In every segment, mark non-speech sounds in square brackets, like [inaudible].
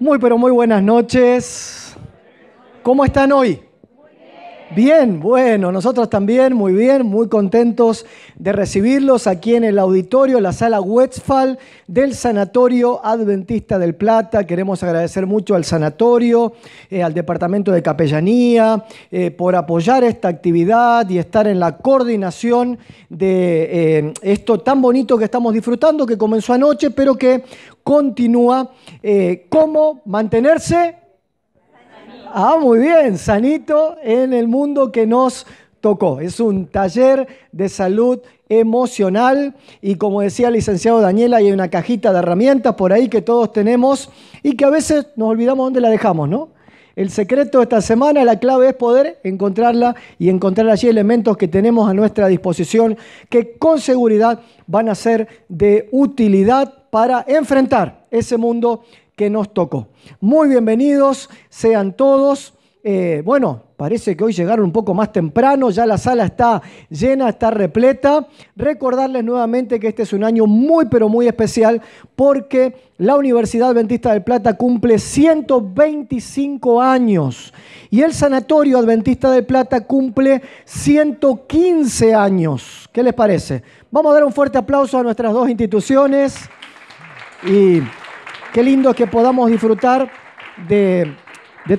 Muy, pero muy buenas noches. ¿Cómo están hoy? Bien, bueno, nosotros también, muy bien, muy contentos de recibirlos aquí en el auditorio, la sala Westphal del Sanatorio Adventista del Plata. Queremos agradecer mucho al sanatorio, eh, al Departamento de Capellanía, eh, por apoyar esta actividad y estar en la coordinación de eh, esto tan bonito que estamos disfrutando, que comenzó anoche, pero que continúa. ¿Cómo mantenerse? Ah, muy bien, sanito en el mundo que nos tocó. Es un taller de salud emocional y como decía el licenciado Daniela, hay una cajita de herramientas por ahí que todos tenemos y que a veces nos olvidamos dónde la dejamos, ¿no? El secreto de esta semana, la clave es poder encontrarla y encontrar allí elementos que tenemos a nuestra disposición que con seguridad van a ser de utilidad para enfrentar ese mundo nos tocó. Muy bienvenidos, sean todos. Eh, bueno, parece que hoy llegaron un poco más temprano, ya la sala está llena, está repleta. Recordarles nuevamente que este es un año muy, pero muy especial porque la Universidad Adventista del Plata cumple 125 años y el Sanatorio Adventista del Plata cumple 115 años. ¿Qué les parece? Vamos a dar un fuerte aplauso a nuestras dos instituciones y Qué lindo que podamos disfrutar de,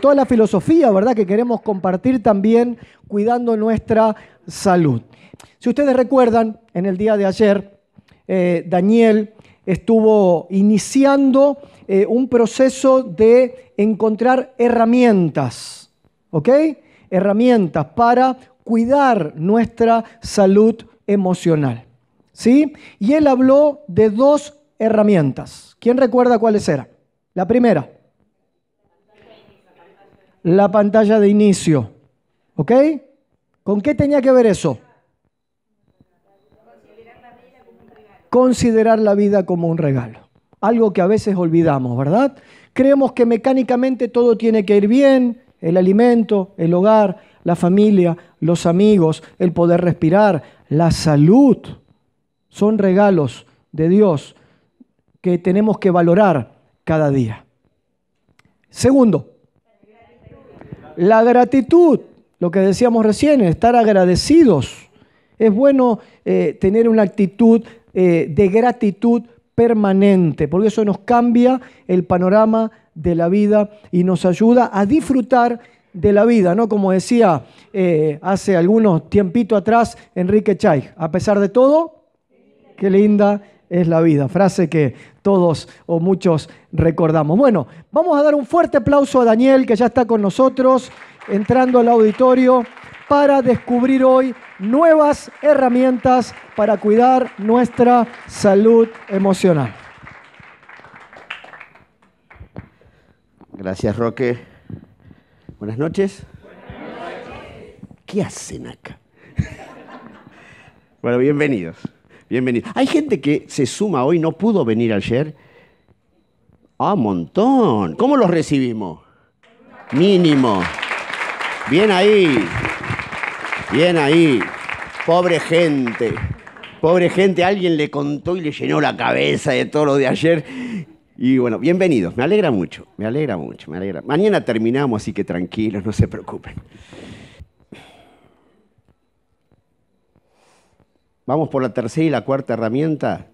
toda la filosofía, ¿verdad?, que queremos compartir también cuidando nuestra salud. Si ustedes recuerdan, en el día de ayer, eh, Daniel estuvo iniciando eh, un proceso de encontrar herramientas, ¿ok? Herramientas para cuidar nuestra salud emocional, ¿sí? Y él habló de dos herramientas. ¿Quién recuerda cuáles eran? La primera, la pantalla de inicio. ¿Ok? ¿Con qué tenía que ver eso? Considerar la vida como un regalo. Algo que a veces olvidamos, ¿verdad? Creemos que mecánicamente todo tiene que ir bien, el alimento, el hogar, la familia, los amigos, el poder respirar, la salud. Son regalos de Dios que tenemos que valorar cada día. Segundo, la gratitud, lo que decíamos recién, estar agradecidos. Es bueno eh, tener una actitud eh, de gratitud permanente, porque eso nos cambia el panorama de la vida y nos ayuda a disfrutar de la vida, ¿no? Como decía eh, hace algunos tiempito atrás Enrique Chay, a pesar de todo, qué linda es la vida, frase que todos o muchos recordamos. Bueno, vamos a dar un fuerte aplauso a Daniel, que ya está con nosotros, entrando al auditorio, para descubrir hoy nuevas herramientas para cuidar nuestra salud emocional. Gracias, Roque. Buenas noches. ¿Qué hacen acá? [laughs] bueno, bienvenidos. Bienvenidos. Hay gente que se suma hoy, no pudo venir ayer. ¡Ah, montón! ¿Cómo los recibimos? Mínimo. Bien ahí. Bien ahí. Pobre gente. Pobre gente, alguien le contó y le llenó la cabeza de todo lo de ayer. Y bueno, bienvenidos. Me alegra mucho, me alegra mucho, me Mañana terminamos, así que tranquilos, no se preocupen. Vamos por la tercera y la cuarta herramienta.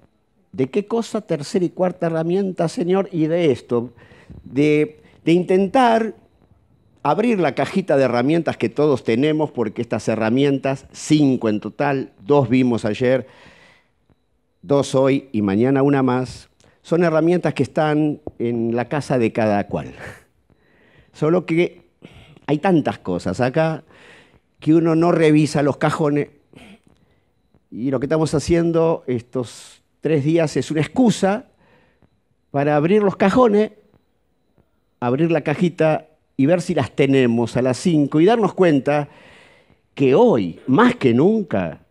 ¿De qué cosa tercera y cuarta herramienta, Señor? Y de esto, de, intentar abrir la cajita de herramientas que todos tenemos, porque estas herramientas, cinco en total, dos vimos ayer, dos hoy y mañana una más, son herramientas que están en la casa de cada cual. Solo que hay tantas cosas acá que uno no revisa los cajones, y lo que estamos haciendo estos tres días es una excusa para abrir los cajones, abrir la cajita y ver si las tenemos a las cinco y darnos cuenta que hoy, más que nunca,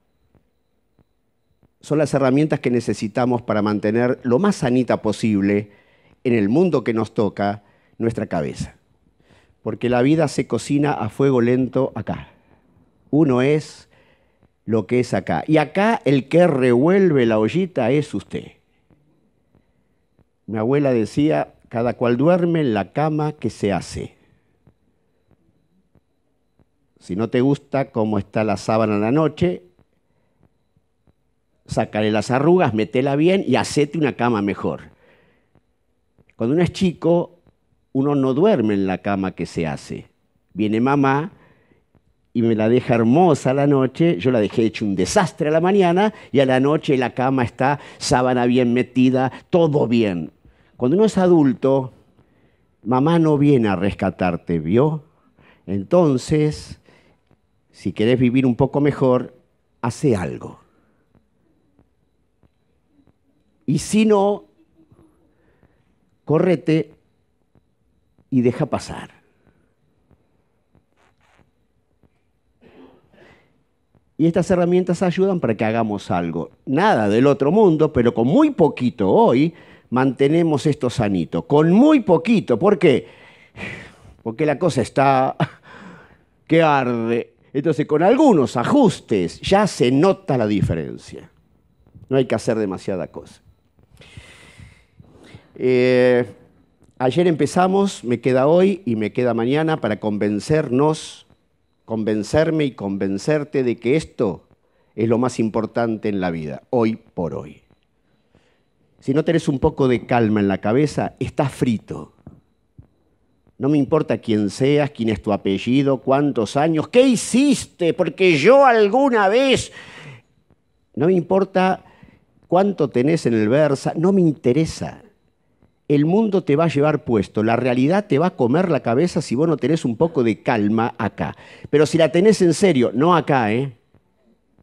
son las herramientas que necesitamos para mantener lo más sanita posible en el mundo que nos toca nuestra cabeza. Porque la vida se cocina a fuego lento acá. Uno es lo que es acá. Y acá el que revuelve la ollita es usted. Mi abuela decía, cada cual duerme en la cama que se hace. Si no te gusta cómo está la sábana en la noche, sácale las arrugas, métela bien y hacete una cama mejor. Cuando uno es chico, uno no duerme en la cama que se hace. Viene mamá, y me la deja hermosa a la noche, yo la dejé hecho un desastre a la mañana y a la noche la cama está, sábana bien metida, todo bien. Cuando uno es adulto, mamá no viene a rescatarte, ¿vio? Entonces, si querés vivir un poco mejor, hace algo. Y si no, correte y deja pasar. y estas herramientas ayudan para que hagamos algo. Nada del otro mundo, pero con muy poquito hoy mantenemos esto sanito. Con muy poquito, ¿por qué? Porque la cosa está [laughs] que arde. Entonces, con algunos ajustes ya se nota la diferencia. No hay que hacer demasiada cosa. Eh, ayer empezamos, me queda hoy y me queda mañana para convencernos convencerme y convencerte de que esto es lo más importante en la vida, hoy por hoy. Si no tenés un poco de calma en la cabeza, estás frito. No me importa quién seas, quién es tu apellido, cuántos años, qué hiciste, porque yo alguna vez... No me importa cuánto tenés en el Versa, no me interesa el mundo te va a llevar puesto, la realidad te va a comer la cabeza si vos no tenés un poco de calma acá. Pero si la tenés en serio, no acá, ¿eh?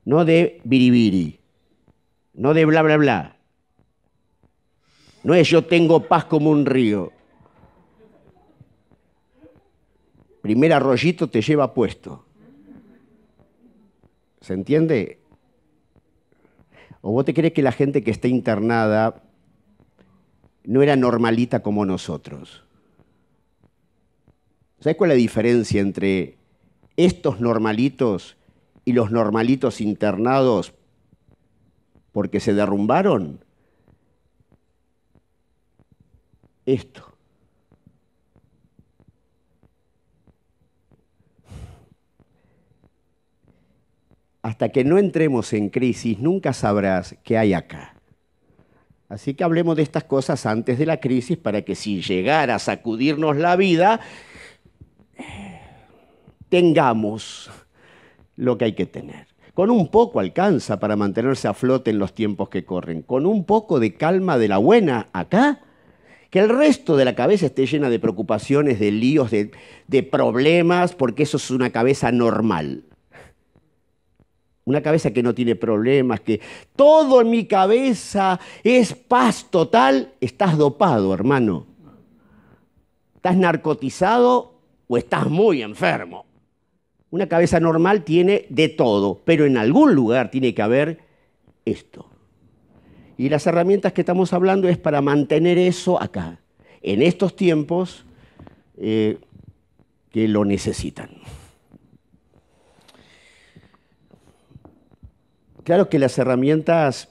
No de biribiri, no de bla, bla, bla. No es yo tengo paz como un río. Primer arroyito te lleva puesto. ¿Se entiende? ¿O vos te crees que la gente que está internada no era normalita como nosotros. ¿Sabes cuál es la diferencia entre estos normalitos y los normalitos internados porque se derrumbaron? Esto. Hasta que no entremos en crisis, nunca sabrás qué hay acá. Así que hablemos de estas cosas antes de la crisis para que si llegara a sacudirnos la vida, tengamos lo que hay que tener. Con un poco alcanza para mantenerse a flote en los tiempos que corren. Con un poco de calma de la buena acá. Que el resto de la cabeza esté llena de preocupaciones, de líos, de, de problemas, porque eso es una cabeza normal. Una cabeza que no tiene problemas, que todo en mi cabeza es paz total. Estás dopado, hermano. Estás narcotizado o estás muy enfermo. Una cabeza normal tiene de todo, pero en algún lugar tiene que haber esto. Y las herramientas que estamos hablando es para mantener eso acá, en estos tiempos eh, que lo necesitan. Claro que las herramientas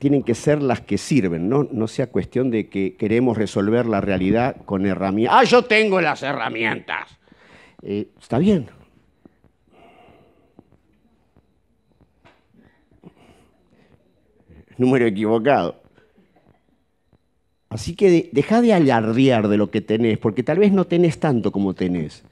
tienen que ser las que sirven, ¿no? sea cuestión de que queremos resolver la realidad con herramientas. ¡Ah, yo tengo las herramientas! Eh, está bien. [laughs] Número equivocado. Así que deja de alardear de lo que tenés, porque tal vez no tenés tanto como tenés.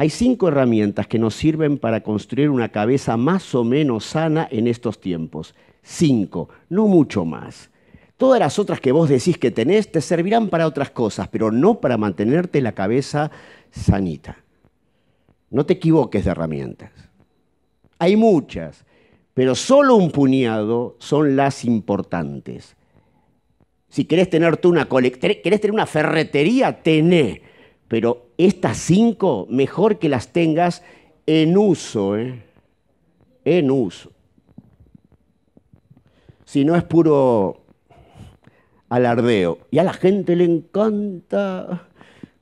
Hay cinco herramientas que nos sirven para construir una cabeza más o menos sana en estos tiempos. Cinco, no mucho más. Todas las otras que vos decís que tenés te servirán para otras cosas, pero no para mantenerte la cabeza sanita. No te equivoques de herramientas. Hay muchas, pero solo un puñado son las importantes. Si querés tener tú una querés tener una ferretería, tené. Pero estas cinco, mejor que las tengas en uso, ¿eh? en uso. Si no es puro alardeo. Y a la gente le encanta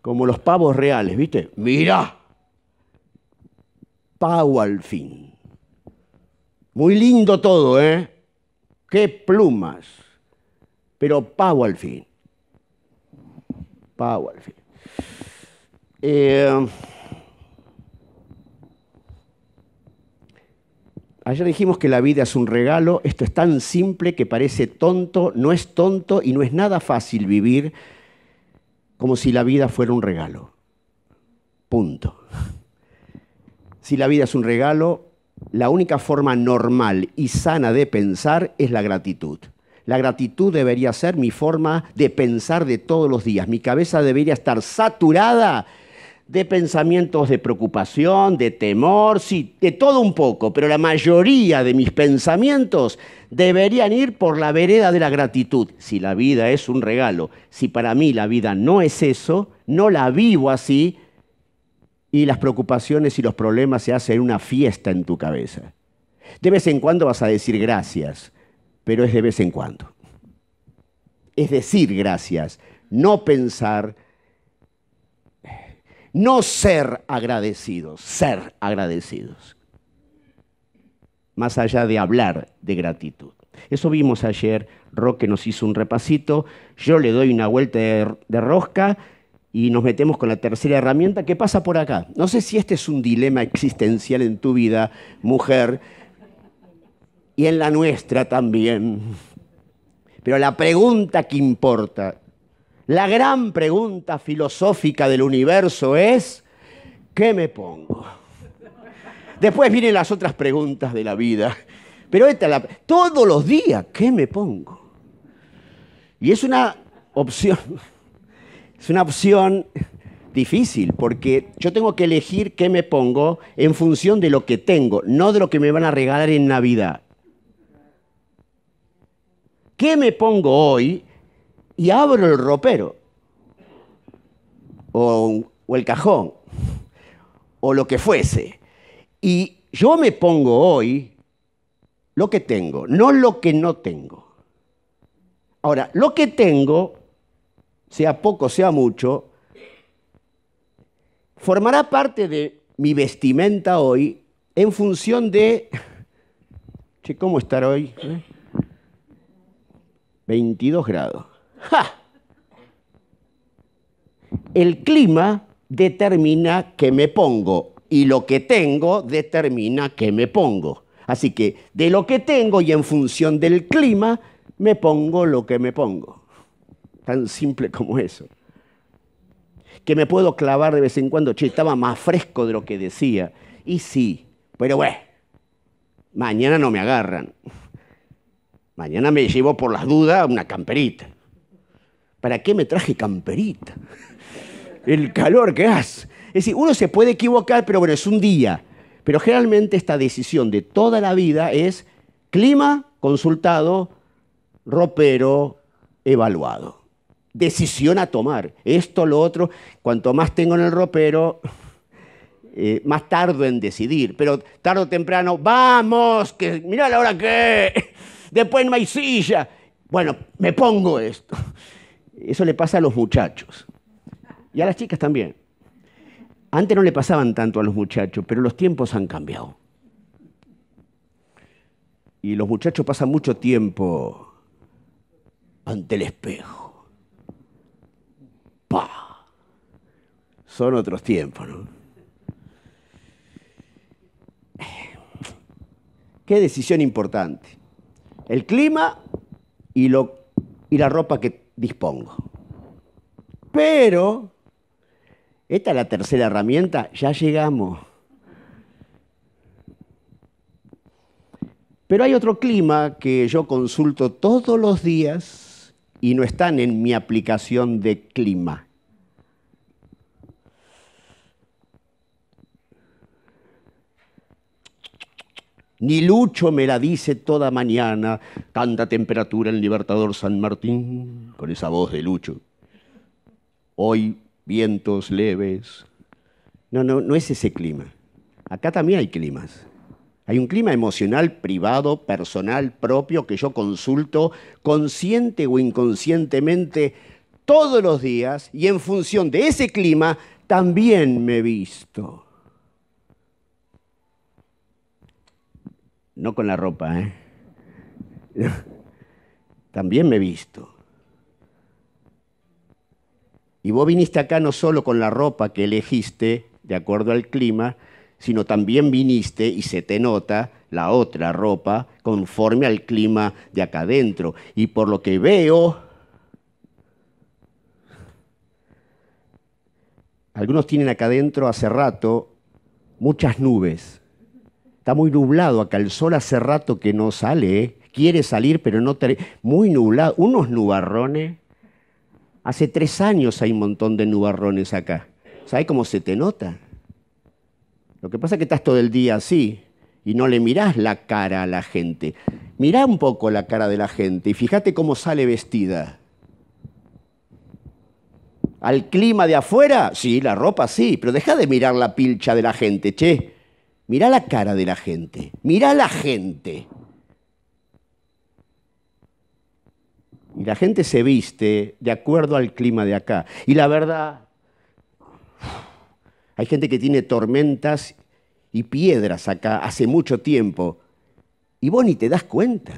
como los pavos reales, ¿viste? Mira, pavo al fin. Muy lindo todo, ¿eh? Qué plumas. Pero pavo al fin. Pavo al fin. Eh, ayer dijimos que la vida es un regalo, esto es tan simple que parece tonto, no es tonto y no es nada fácil vivir como si la vida fuera un regalo. Punto. Si la vida es un regalo, la única forma normal y sana de pensar es la gratitud. La gratitud debería ser mi forma de pensar de todos los días. Mi cabeza debería estar saturada de pensamientos de preocupación, de temor, sí, de todo un poco, pero la mayoría de mis pensamientos deberían ir por la vereda de la gratitud. Si la vida es un regalo, si para mí la vida no es eso, no la vivo así, y las preocupaciones y los problemas se hacen una fiesta en tu cabeza. De vez en cuando vas a decir gracias, pero es de vez en cuando. Es decir gracias, no pensar no ser agradecidos, ser agradecidos. Más allá de hablar de gratitud. Eso vimos ayer, Roque nos hizo un repasito, yo le doy una vuelta de, rosca y nos metemos con la tercera herramienta que pasa por acá. No sé si este es un dilema existencial en tu vida, mujer, y en la nuestra también. Pero la pregunta que importa la gran pregunta filosófica del universo es, ¿qué me pongo? Después vienen las otras preguntas de la vida. Pero esta la, todos los días, ¿qué me pongo? Y es una opción, es una opción difícil, porque yo tengo que elegir qué me pongo en función de lo que tengo, no de lo que me van a regalar en Navidad. ¿Qué me pongo hoy y abro el ropero o, el cajón o lo que fuese. Y yo me pongo hoy lo que tengo, no lo que no tengo. Ahora, lo que tengo, sea poco, sea mucho, formará parte de mi vestimenta hoy en función de, che, ¿cómo estar hoy? 22 ¿Eh? grados. ¡Ja! El clima determina que me pongo y lo que tengo determina que me pongo. Así que de lo que tengo y en función del clima me pongo lo que me pongo. Tan simple como eso. Que me puedo clavar de vez en cuando, che, estaba más fresco de lo que decía. Y sí, pero bueno, mañana no me agarran. Mañana me llevo por las dudas una camperita. ¿para qué me traje camperita? El calor que hace. Es decir, uno se puede equivocar, pero bueno, es un día. Pero generalmente esta decisión de toda la vida es clima consultado, ropero evaluado. Decisión a tomar. Esto, lo otro. Cuanto más tengo en el ropero, [laughs] eh, más tardo en decidir. Pero tarde o temprano, vamos, que mirá la hora que. Después no hay silla. Bueno, me pongo esto. Eso le pasa a los muchachos. Y a las chicas también. Antes no le pasaban tanto a los muchachos, pero los tiempos han cambiado. Y los muchachos pasan mucho tiempo ante el espejo. ¡Pah! Son otros tiempos, ¿no? Qué decisión importante. El clima y, lo, y la ropa que dispongo. Pero, esta es la tercera herramienta, ya llegamos. Pero hay otro clima que yo consulto todos los días y no están en mi aplicación de clima. Ni Lucho me la dice toda mañana, tanta temperatura en Libertador San Martín, con esa voz de Lucho. Hoy vientos leves. No, no, no es ese clima. Acá también hay climas. Hay un clima emocional privado, personal, propio, que yo consulto consciente o inconscientemente todos los días y en función de ese clima también me visto. no con la ropa, ¿eh? [laughs] También me he visto. Y vos viniste acá no solo con la ropa que elegiste de acuerdo al clima, sino también viniste y se te nota la otra ropa conforme al clima de acá adentro. Y por lo que veo, algunos tienen acá adentro hace rato muchas nubes Está muy nublado acá, el sol hace rato que no sale, ¿eh? quiere salir, pero no... Te... Muy nublado, unos nubarrones. Hace tres años hay un montón de nubarrones acá. ¿Sabes cómo se te nota? Lo que pasa es que estás todo el día así y no le mirás la cara a la gente. Mirá un poco la cara de la gente y fíjate cómo sale vestida. Al clima de afuera, sí, la ropa sí, pero deja de mirar la pilcha de la gente, che. Mirá la cara de la gente. Mirá la gente. Y la gente se viste de acuerdo al clima de acá. Y la verdad, hay gente que tiene tormentas y piedras acá hace mucho tiempo. Y vos ni te das cuenta.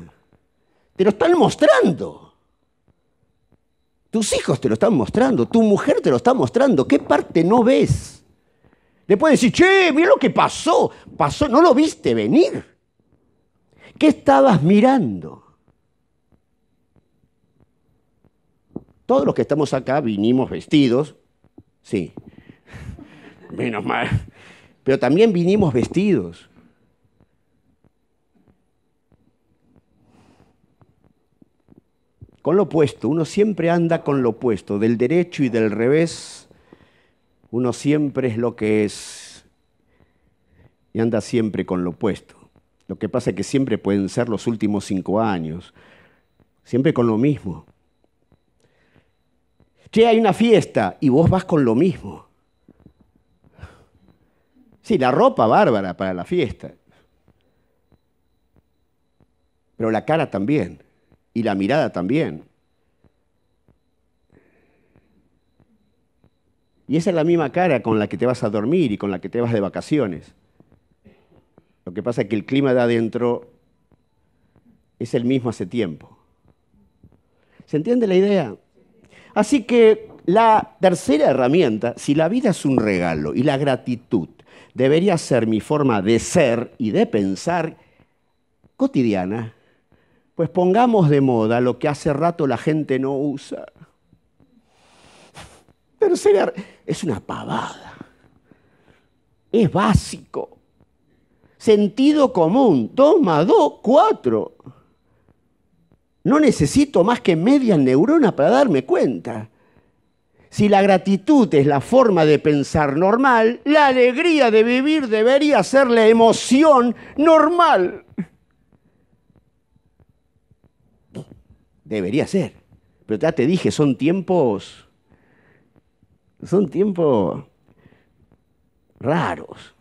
Te lo están mostrando. Tus hijos te lo están mostrando. Tu mujer te lo está mostrando. ¿Qué parte no ves? Le Después decir, che, mira lo que pasó. Pasó, no lo viste venir. ¿Qué estabas mirando? Todos los que estamos acá vinimos vestidos, sí, [laughs] menos mal, pero también vinimos vestidos. Con lo opuesto, uno siempre anda con lo opuesto, del derecho y del revés, uno siempre es lo que es y anda siempre con lo opuesto. Lo que pasa es que siempre pueden ser los últimos cinco años, siempre con lo mismo. Che, hay una fiesta y vos vas con lo mismo. Sí, la ropa bárbara para la fiesta, pero la cara también, y la mirada también. Y esa es la misma cara con la que te vas a dormir y con la que te vas de vacaciones. Lo que pasa es que el clima de adentro es el mismo hace tiempo. ¿Se entiende la idea? Así que la tercera herramienta, si la vida es un regalo y la gratitud debería ser mi forma de ser y de pensar cotidiana, pues pongamos de moda lo que hace rato la gente no usa. Tercera, es una pavada. Es básico. Sentido común. Toma, más dos, No necesito más que media neurona para darme cuenta. Si la gratitud es la forma de pensar normal, la alegría de vivir debería ser la emoción normal. Debería ser. Pero ya te dije, son tiempos son tiempos raros.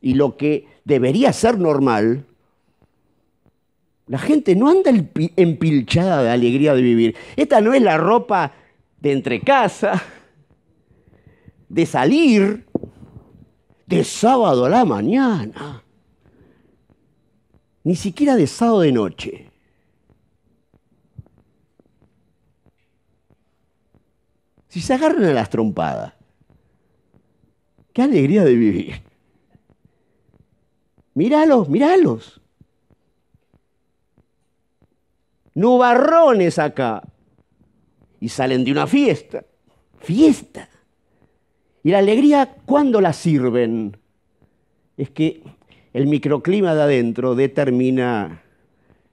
Y lo que debería ser normal, la gente no anda empilchada de alegría de vivir. Esta no es la ropa de entre casa, de salir, de sábado a la mañana, ni siquiera de sábado de noche. Si se agarran a las trompadas, qué alegría de vivir. Míralos, míralos. Nubarrones acá. Y salen de una fiesta. Fiesta. Y la alegría, ¿cuándo la sirven? Es que el microclima de adentro determina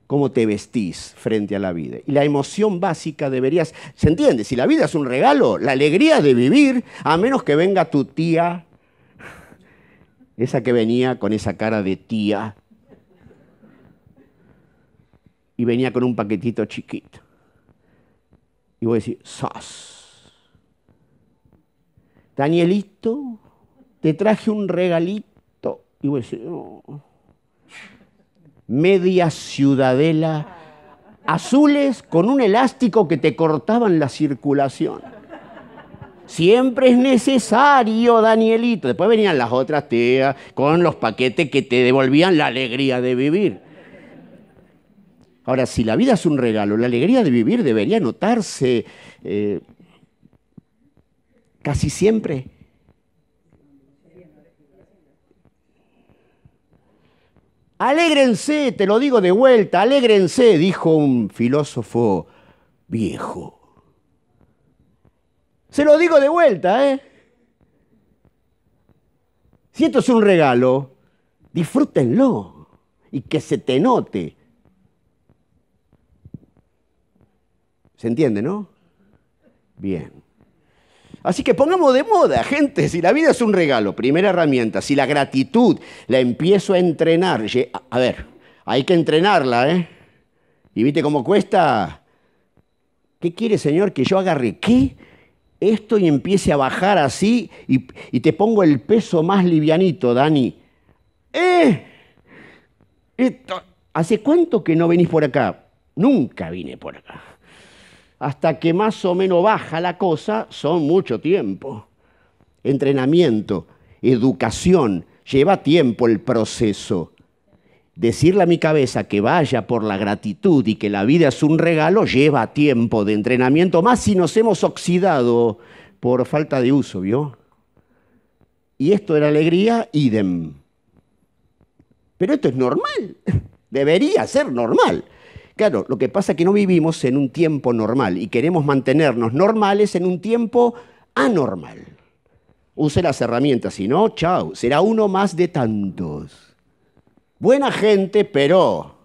cómo te vestís frente a la vida. Y la emoción básica deberías, ¿se entiende? Si la vida es un regalo, la alegría de vivir, a menos que venga tu tía, esa que venía con esa cara de tía, y venía con un paquetito chiquito. Y voy a decir, Danielito, te traje un regalito. Y voy a decir, media ciudadela azules con un elástico que te cortaban la circulación. Siempre es necesario, Danielito. Después venían las otras tías con los paquetes que te devolvían la alegría de vivir. Ahora, si la vida es un regalo, la alegría de vivir debería notarse eh, casi siempre Alégrense, te lo digo de vuelta, alégrense, dijo un filósofo viejo. Se lo digo de vuelta, ¿eh? Si esto es un regalo, disfrútenlo y que se te note. ¿Se entiende, no? Bien. Así que pongamos de moda, gente, si la vida es un regalo, primera herramienta, si la gratitud la empiezo a entrenar, a ver, hay que entrenarla, ¿eh? Y viste cómo cuesta. ¿Qué quiere, Señor, que yo agarre qué? Esto y empiece a bajar así y, te pongo el peso más livianito, Dani. ¡Eh! ¿Hace cuánto que no venís por acá? Nunca vine por acá hasta que más o menos baja la cosa, son mucho tiempo. Entrenamiento, educación, lleva tiempo el proceso. Decirle a mi cabeza que vaya por la gratitud y que la vida es un regalo lleva tiempo de entrenamiento, más si nos hemos oxidado por falta de uso, ¿vio? Y esto era alegría, idem. Pero esto es normal, [laughs] debería ser normal. Claro, lo que pasa es que no vivimos en un tiempo normal y queremos mantenernos normales en un tiempo anormal. Use las herramientas, si no, chao, será uno más de tantos. Buena gente, pero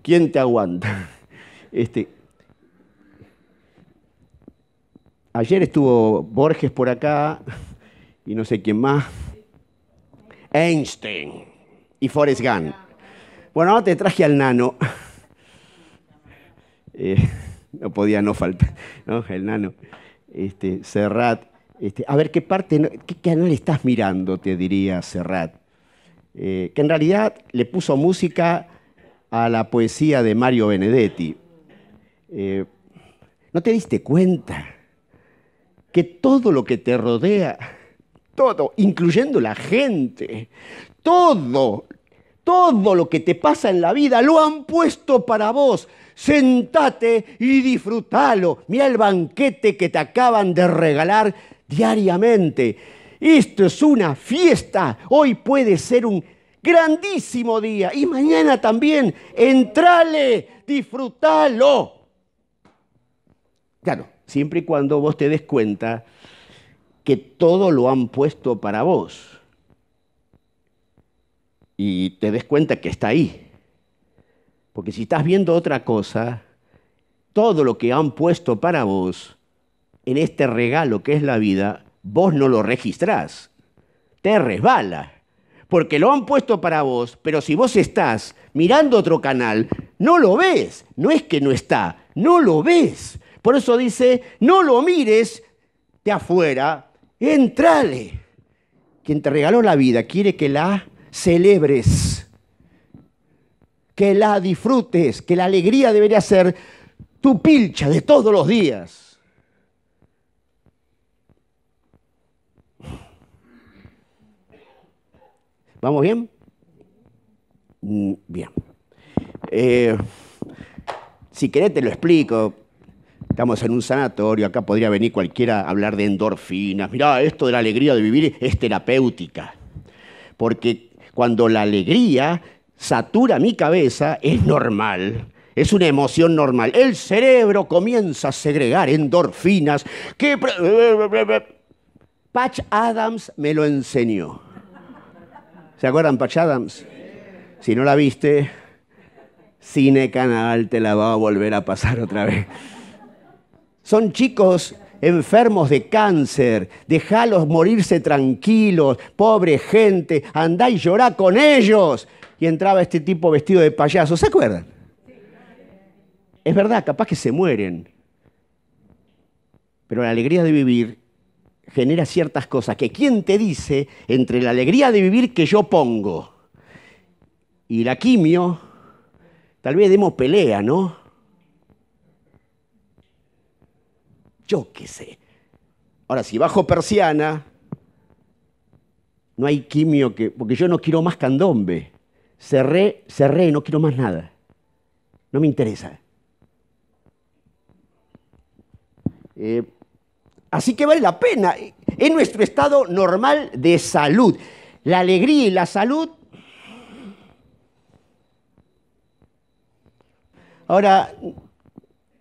¿quién te aguanta? [laughs] Este, ayer estuvo Borges por acá y no sé quién más. Einstein y Forrest Gump. Bueno, ahora te traje al nano. [laughs] Eh, no podía no faltar, El nano. Este, Serrat. Este, a ver, ¿qué parte, qué canal estás mirando? Te diría Serrat. Eh, que en realidad le puso música a la poesía de Mario Benedetti. Eh, ¿No te diste cuenta que todo lo que te rodea, todo, incluyendo la gente, todo todo lo que te pasa en la vida lo han puesto para vos. Sentate y disfrútalo. Mira el banquete que te acaban de regalar diariamente. Esto es una fiesta. Hoy puede ser un grandísimo día y mañana también. Entrale, disfrútalo. Claro, siempre y cuando vos te des cuenta que todo lo han puesto para vos y te des cuenta que está ahí. Porque si estás viendo otra cosa, todo lo que han puesto para vos en este regalo que es la vida, vos no lo registrás. Te resbala. Porque lo han puesto para vos, pero si vos estás mirando otro canal, no lo ves. No es que no está, no lo ves. Por eso dice, no lo mires de afuera, entrale. Quien te regaló la vida quiere que la celebres, que la disfrutes, que la alegría debería ser tu pilcha de todos los días. ¿Vamos bien? Mm, bien. Eh, si querés te lo explico. Estamos en un sanatorio, acá podría venir cualquiera a hablar de endorfinas. Mirá, esto de la alegría de vivir es terapéutica. Porque cuando la alegría satura mi cabeza, es normal. Es una emoción normal. El cerebro comienza a segregar endorfinas que... Eh, eh, eh, Patch Adams me lo enseñó. ¿Se acuerdan Patch Adams? Si no la viste, Cine Canal te la va a volver a pasar otra vez. Son chicos enfermos de cáncer, dejalos morirse tranquilos, pobre gente, andá y llorá con ellos. Y entraba este tipo vestido de payaso, ¿se acuerdan? Es verdad, capaz que se mueren. Pero la alegría de vivir genera ciertas cosas que quién te dice entre la alegría de vivir que yo pongo y la quimio, tal vez demos pelea, ¿no? Yo qué sé. Ahora, si bajo persiana, no hay quimio que. Porque yo no quiero más candombe. Cerré, cerré, no quiero más nada. No me interesa. Eh, así que vale la pena. Es nuestro estado normal de salud. La alegría y la salud. Ahora,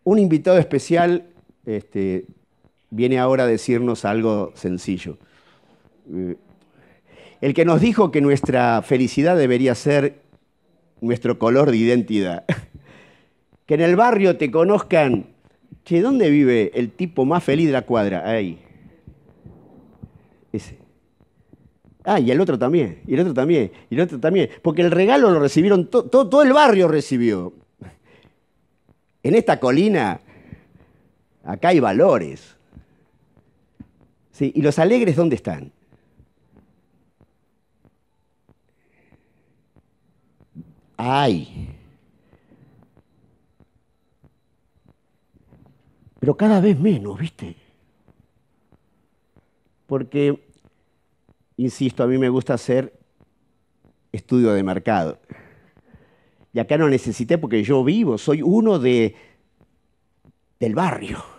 un invitado especial este, viene ahora a decirnos algo sencillo. Eh, el que nos dijo que nuestra felicidad debería ser nuestro color de identidad. [laughs] Que en el barrio te conozcan, che, ¿dónde vive el tipo más feliz de la cuadra? Ahí. Ese. Ah, y el otro también, y el otro también, y el otro también. Porque el regalo lo recibieron, todo el barrio recibió. En esta colina Acá hay valores. Sí, ¿Y los alegres dónde están? ¡ay! Pero cada vez menos, ¿viste? Porque, insisto, a mí me gusta hacer estudio de mercado. Y acá no necesité porque yo vivo, soy uno de, del barrio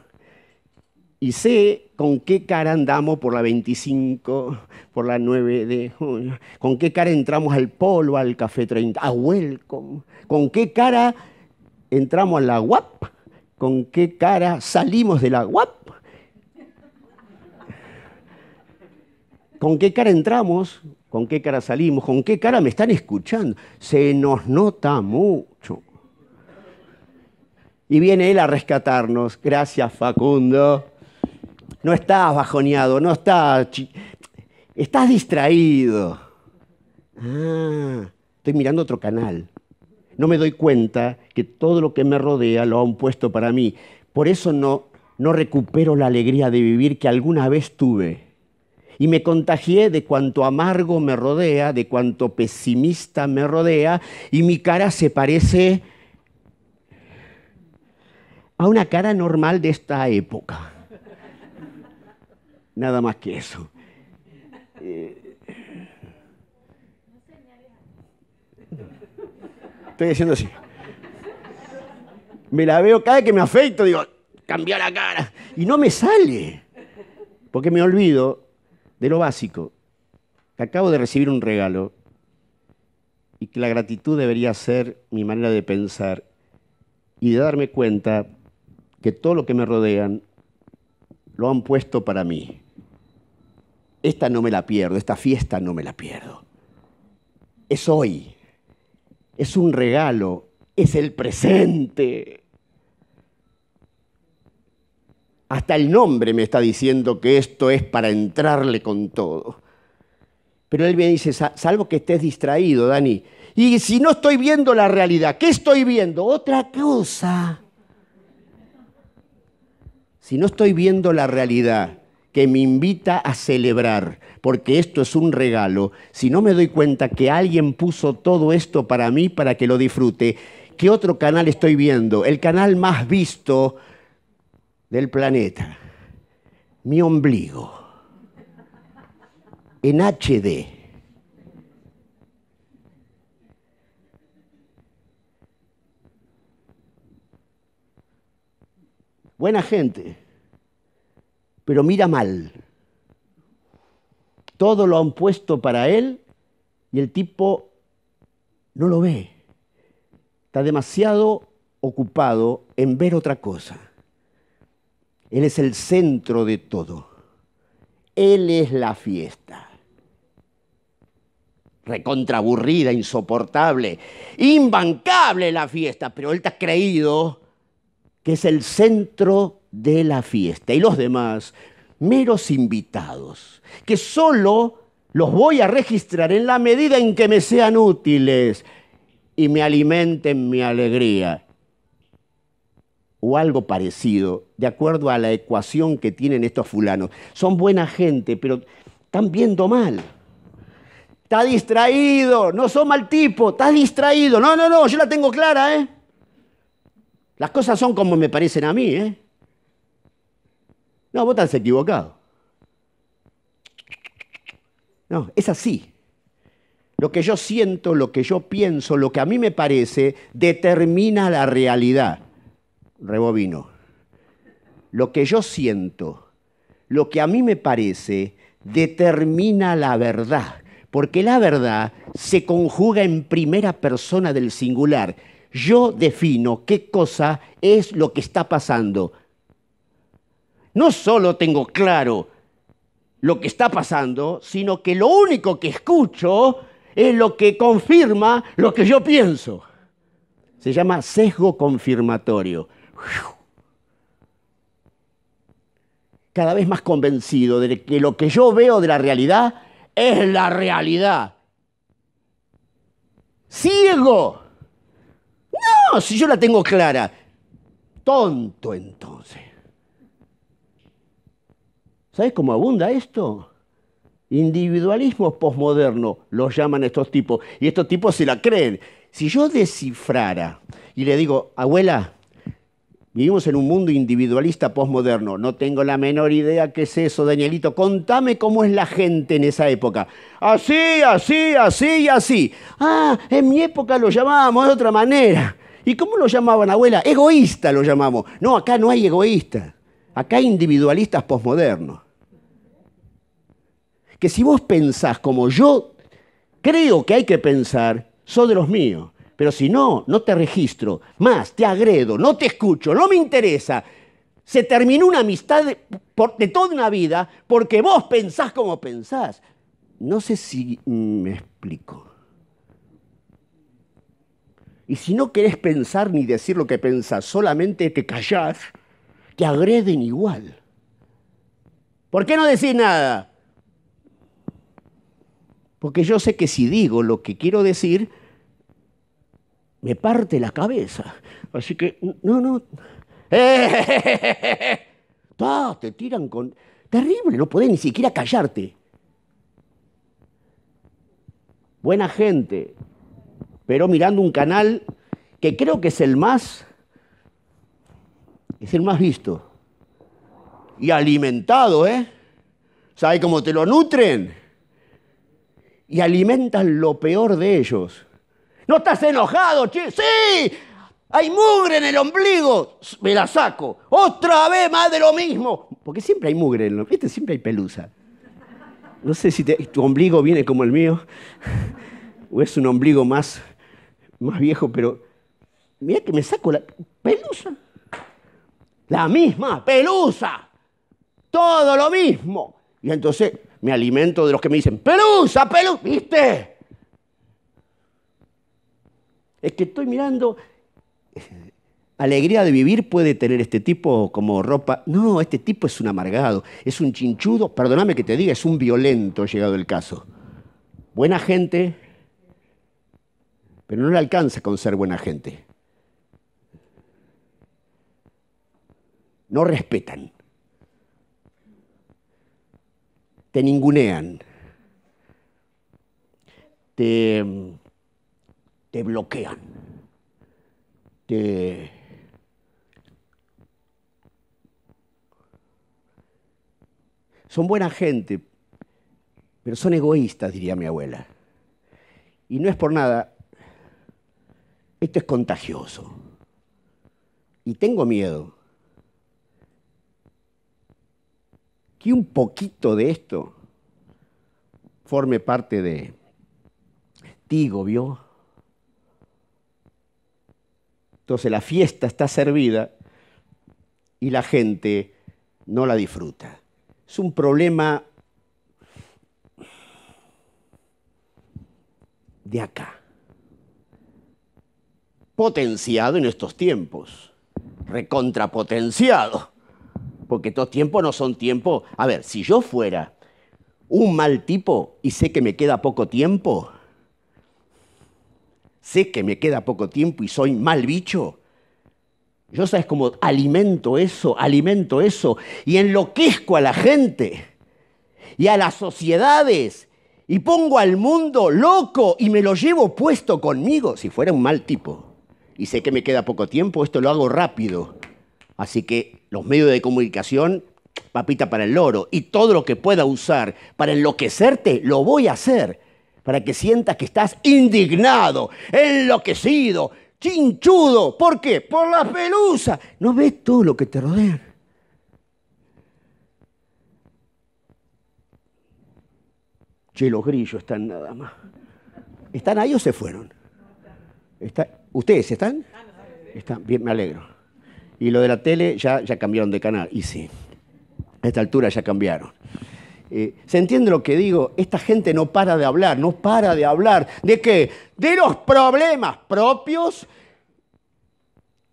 y sé con qué cara andamos por la 25, por la 9 de junio, con qué cara entramos al Polo, al Café 30, a Welcome, con qué cara entramos a la UAP, con qué cara salimos de la UAP, con qué cara entramos, con qué cara salimos, con qué cara me están escuchando. Se nos nota mucho. Y viene él a rescatarnos. Gracias, Facundo. No estás bajoneado, no estás... Estás distraído. Ah, estoy mirando otro canal. No me doy cuenta que todo lo que me rodea lo han puesto para mí. Por eso no, no recupero la alegría de vivir que alguna vez tuve. Y me contagié de cuanto amargo me rodea, de cuanto pesimista me rodea, y mi cara se parece a una cara normal de esta época. Nada más que eso. Eh, estoy diciendo así. Me la veo cada vez que me afeito, digo, cambia la cara. Y no me sale. Porque me olvido de lo básico. Que acabo de recibir un regalo y que la gratitud debería ser mi manera de pensar y de darme cuenta que todo lo que me rodean lo han puesto para mí. Esta no me la pierdo, esta fiesta no me la pierdo. Es hoy, es un regalo, es el presente. Hasta el nombre me está diciendo que esto es para entrarle con todo. Pero él me dice, salvo que estés distraído, Dani. Y si no estoy viendo la realidad, ¿qué estoy viendo? Otra cosa si no estoy viendo la realidad que me invita a celebrar, porque esto es un regalo, si no me doy cuenta que alguien puso todo esto para mí, para que lo disfrute, ¿qué otro canal estoy viendo? El canal más visto del planeta, mi ombligo, en HD. buena gente, pero mira mal. Todo lo han puesto para él y el tipo no lo ve. Está demasiado ocupado en ver otra cosa. Él es el centro de todo. Él es la fiesta. Recontraburrida, insoportable, imbancable la fiesta, pero él te ha creído que es el centro de la fiesta, y los demás, meros invitados, que solo los voy a registrar en la medida en que me sean útiles y me alimenten mi alegría. O algo parecido, de acuerdo a la ecuación que tienen estos fulanos. Son buena gente, pero están viendo mal. Está distraído, no son mal tipo, está distraído. No, no, no, yo la tengo clara, ¿eh? Las cosas son como me parecen a mí, ¿eh? No, vos estás equivocado. No, es así. Lo que yo siento, lo que yo pienso, lo que a mí me parece, determina la realidad. Rebovino. Lo que yo siento, lo que a mí me parece, determina la verdad. Porque la verdad se conjuga en primera persona del singular yo defino qué cosa es lo que está pasando. No solo tengo claro lo que está pasando, sino que lo único que escucho es lo que confirma lo que yo pienso. Se llama sesgo confirmatorio. Cada vez más convencido de que lo que yo veo de la realidad es la realidad. Ciego no, si yo la tengo clara. Tonto entonces. ¿Sabes cómo abunda esto? Individualismo posmoderno los llaman estos tipos. Y estos tipos se la creen. Si yo descifrara y le digo, abuela, Vivimos en un mundo individualista posmoderno. No tengo la menor idea qué es eso, Danielito. Contame cómo es la gente en esa época. Así, así, así y así. Ah, en mi época lo llamábamos de otra manera. ¿Y cómo lo llamaban, abuela? Egoísta lo llamamos. No, acá no hay egoísta. Acá hay individualistas posmodernos. Que si vos pensás como yo creo que hay que pensar, sos de los míos. Pero si no, no te registro, más, te agredo, no te escucho, no me interesa. Se terminó una amistad de, toda una vida porque vos pensás como pensás. No sé si me explico. Y si no querés pensar ni decir lo que pensás, solamente te callás, te agreden igual. ¿Por qué no decís nada? Porque yo sé que si digo lo que quiero decir, me parte la cabeza. Así que, no, no. ¡Eh! [laughs] Te tiran con... Terrible, no podés ni siquiera callarte. Buena gente, pero mirando un canal que creo que es el más... Es el más visto. Y alimentado, ¿eh? Sabes cómo te lo nutren? Y alimentan lo peor de ellos. ¿No estás enojado, che? ¡Sí! Hay mugre en el ombligo. Me la saco. Otra vez más de lo mismo. Porque siempre hay mugre en el ombligo. Siempre hay pelusa. No sé si tu ombligo viene como el mío. [laughs] o es un ombligo más, más viejo, pero mira que me saco la pelusa. La misma pelusa. Todo lo mismo. Y entonces me alimento de los que me dicen, pelusa, pelusa. ¿Viste? Es que estoy mirando. Eh, alegría de vivir puede tener este tipo como ropa. No, este tipo es un amargado, es un chinchudo, perdóname que te diga, es un violento llegado el caso. Buena gente, pero no le alcanza con ser buena gente. No respetan. Te ningunean. Te mm, te bloquean, te, Son buena gente, pero son egoístas, diría mi abuela. Y no es por nada, esto es contagioso. Y tengo miedo que un poquito de esto forme parte de ti, ¿vio? Entonces la fiesta está servida y la gente no la disfruta. Es un problema de acá, potenciado en estos tiempos, recontrapotenciado, porque estos tiempos no son tiempos... A ver, si yo fuera un mal tipo y sé que me queda poco tiempo, sé que me queda poco tiempo y soy mal bicho. Yo sabes cómo alimento eso, alimento eso y enloquezco a la gente y a las sociedades y pongo al mundo loco y me lo llevo puesto conmigo si fuera un mal tipo. Y sé que me queda poco tiempo, esto lo hago rápido. Así que los medios de comunicación, papita para el loro, y todo lo que pueda usar para enloquecerte, lo voy a hacer para que sientas que estás indignado, enloquecido, chinchudo. ¿Por qué? Por las pelusa. No ves todo lo que te rodea. Che, los grillos están nada más. ¿Están ahí o se fueron? ¿Ustedes están? Están, bien, me alegro. Y lo de la tele ya, ya cambiaron de canal. Y sí, a esta altura ya cambiaron. Eh, ¿Se entiende lo que digo? Esta gente no para de hablar, no para de hablar. ¿De qué? De los problemas propios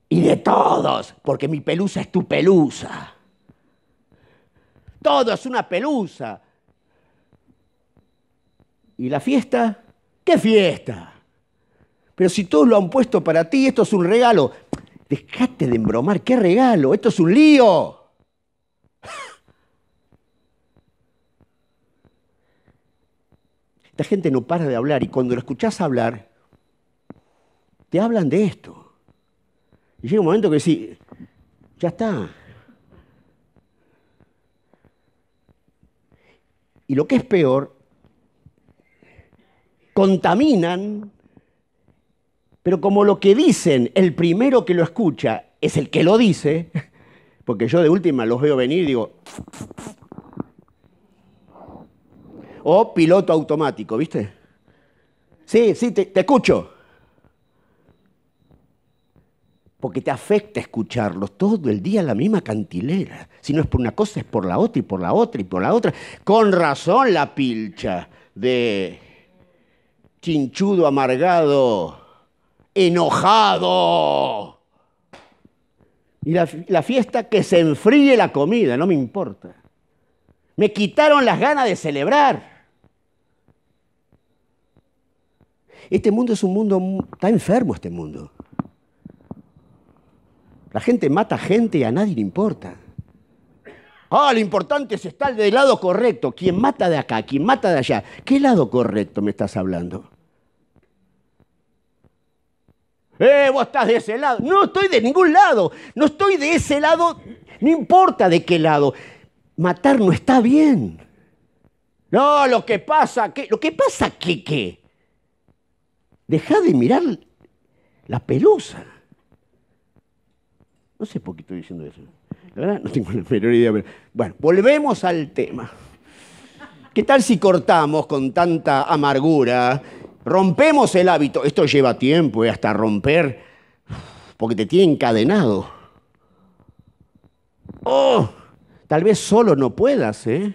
y de todos, porque mi pelusa es tu pelusa. Todo es una pelusa. ¿Y la fiesta? ¿Qué fiesta? Pero si todos lo han puesto para ti, esto es un regalo. Dejate de embromar, ¿qué regalo? Esto es un lío. Esta gente no para de hablar y cuando lo escuchás hablar, te hablan de esto. Y llega un momento que decís, ya está. Y lo que es peor, contaminan, pero como lo que dicen, el primero que lo escucha es el que lo dice, porque yo de última los veo venir y digo, o piloto automático, ¿viste? Sí, sí, te, escucho. Porque te afecta escucharlos todo el día la misma cantilera. Si no es por una cosa, es por la otra y por la otra y por la otra. Con razón la pilcha de chinchudo amargado, enojado. Y la, fiesta que se enfríe la comida, no me importa. Me quitaron las ganas de celebrar. Este mundo es un mundo, está enfermo este mundo. La gente mata gente y a nadie le importa. Ah, lo importante es estar del lado correcto. Quien mata de acá, quien mata de allá. ¿Qué lado correcto me estás hablando? Eh, vos estás de ese lado. No estoy de ningún lado. No estoy de ese lado. No importa de qué lado matar no está bien. No, lo que pasa, ¿qué? lo que pasa, ¿qué qué. Deja de mirar la pelusa. No sé por qué estoy diciendo eso. La verdad, no tengo la menor idea. Bueno, volvemos al tema. ¿Qué tal si cortamos con tanta amargura? Rompemos el hábito. Esto lleva tiempo, eh, hasta romper, porque te tiene encadenado. ¡Oh! Tal vez solo no puedas, ¿eh?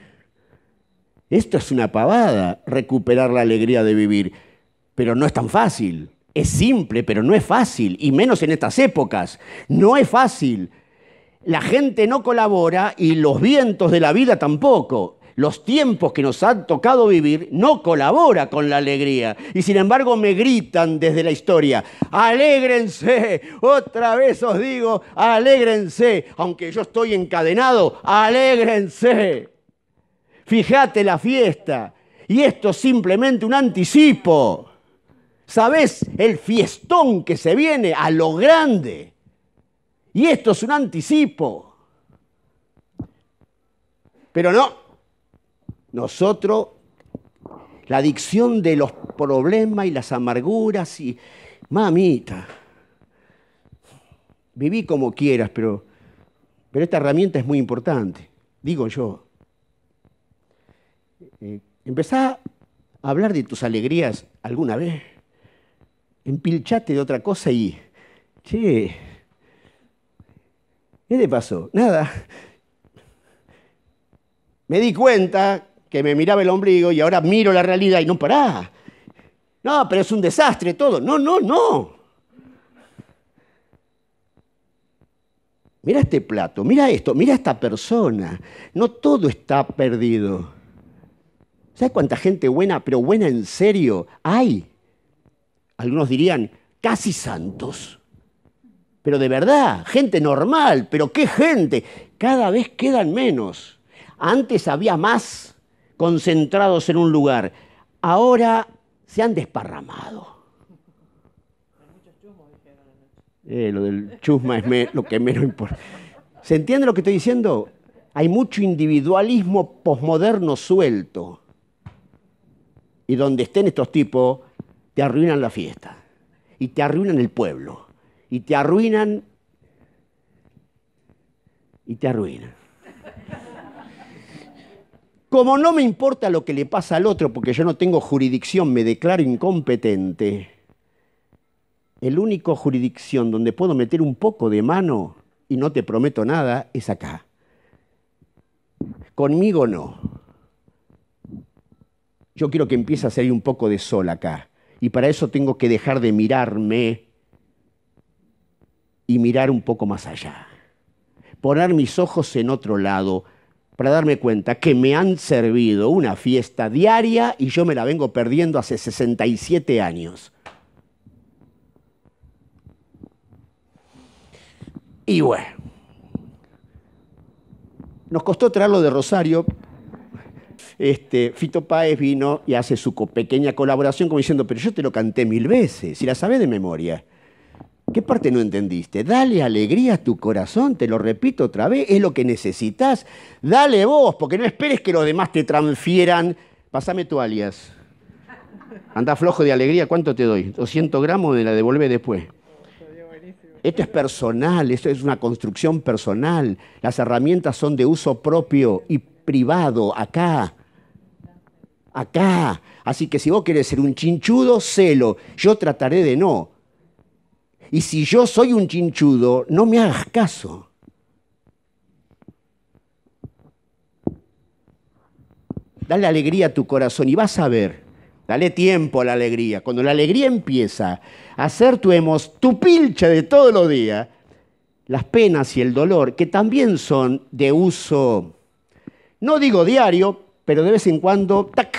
Esto es una pavada, recuperar la alegría de vivir. Pero no es tan fácil. Es simple, pero no es fácil. Y menos en estas épocas. No es fácil. La gente no colabora y los vientos de la vida tampoco los tiempos que nos han tocado vivir no colabora con la alegría. Y sin embargo me gritan desde la historia, alégrense, otra vez os digo, alégrense, aunque yo estoy encadenado, alégrense. Fíjate la fiesta. Y esto es simplemente un anticipo. ¿Sabes? El fiestón que se viene a lo grande. Y esto es un anticipo. Pero no, nosotros, la adicción de los problemas y las amarguras y, mamita, viví como quieras, pero, pero esta herramienta es muy importante, digo yo. Eh, empezá a hablar de tus alegrías alguna vez, empilchate de otra cosa y, che, ¿qué te pasó? Nada. Me di cuenta que me miraba el ombligo y ahora miro la realidad y no pará. No, pero es un desastre todo. No, no, no. Mira este plato, mira esto, mira esta persona. No todo está perdido. ¿Sabes cuánta gente buena, pero buena en serio, hay? Algunos dirían, casi santos. Pero de verdad, gente normal, pero qué gente. Cada vez quedan menos. Antes había más concentrados en un lugar. Ahora se han desparramado. Eh, lo del chusma es lo que menos importa. ¿Se entiende lo que estoy diciendo? Hay mucho individualismo posmoderno suelto. Y donde estén estos tipos, te arruinan la fiesta. Y te arruinan el pueblo. Y te arruinan. Y te arruinan. Como no me importa lo que le pasa al otro porque yo no tengo jurisdicción, me declaro incompetente, el único jurisdicción donde puedo meter un poco de mano y no te prometo nada es acá. Conmigo no. Yo quiero que empiece a salir un poco de sol acá. Y para eso tengo que dejar de mirarme y mirar un poco más allá. Poner mis ojos en otro lado, para darme cuenta que me han servido una fiesta diaria y yo me la vengo perdiendo hace 67 años. Y bueno, nos costó traerlo de Rosario. Este, Fito Páez vino y hace su pequeña colaboración como diciendo, pero yo te lo canté mil veces, si la sabes de memoria. ¿Qué parte no entendiste? Dale alegría a tu corazón, te lo repito otra vez, es lo que necesitas. Dale vos, porque no esperes que los demás te transfieran. Pásame tu alias. Anda flojo de alegría, ¿cuánto te doy? 200 gramos me la devuelve después. Esto es personal, esto es una construcción personal. Las herramientas son de uso propio y privado, acá. Acá. Así que si vos querés ser un chinchudo, celo. Yo trataré de no. Y si yo soy un chinchudo, no me hagas caso. Dale alegría a tu corazón y vas a ver. Dale tiempo a la alegría. Cuando la alegría empieza a ser tu, hemos, tu pilcha de todos los días, las penas y el dolor, que también son de uso, no digo diario, pero de vez en cuando, ¡tac!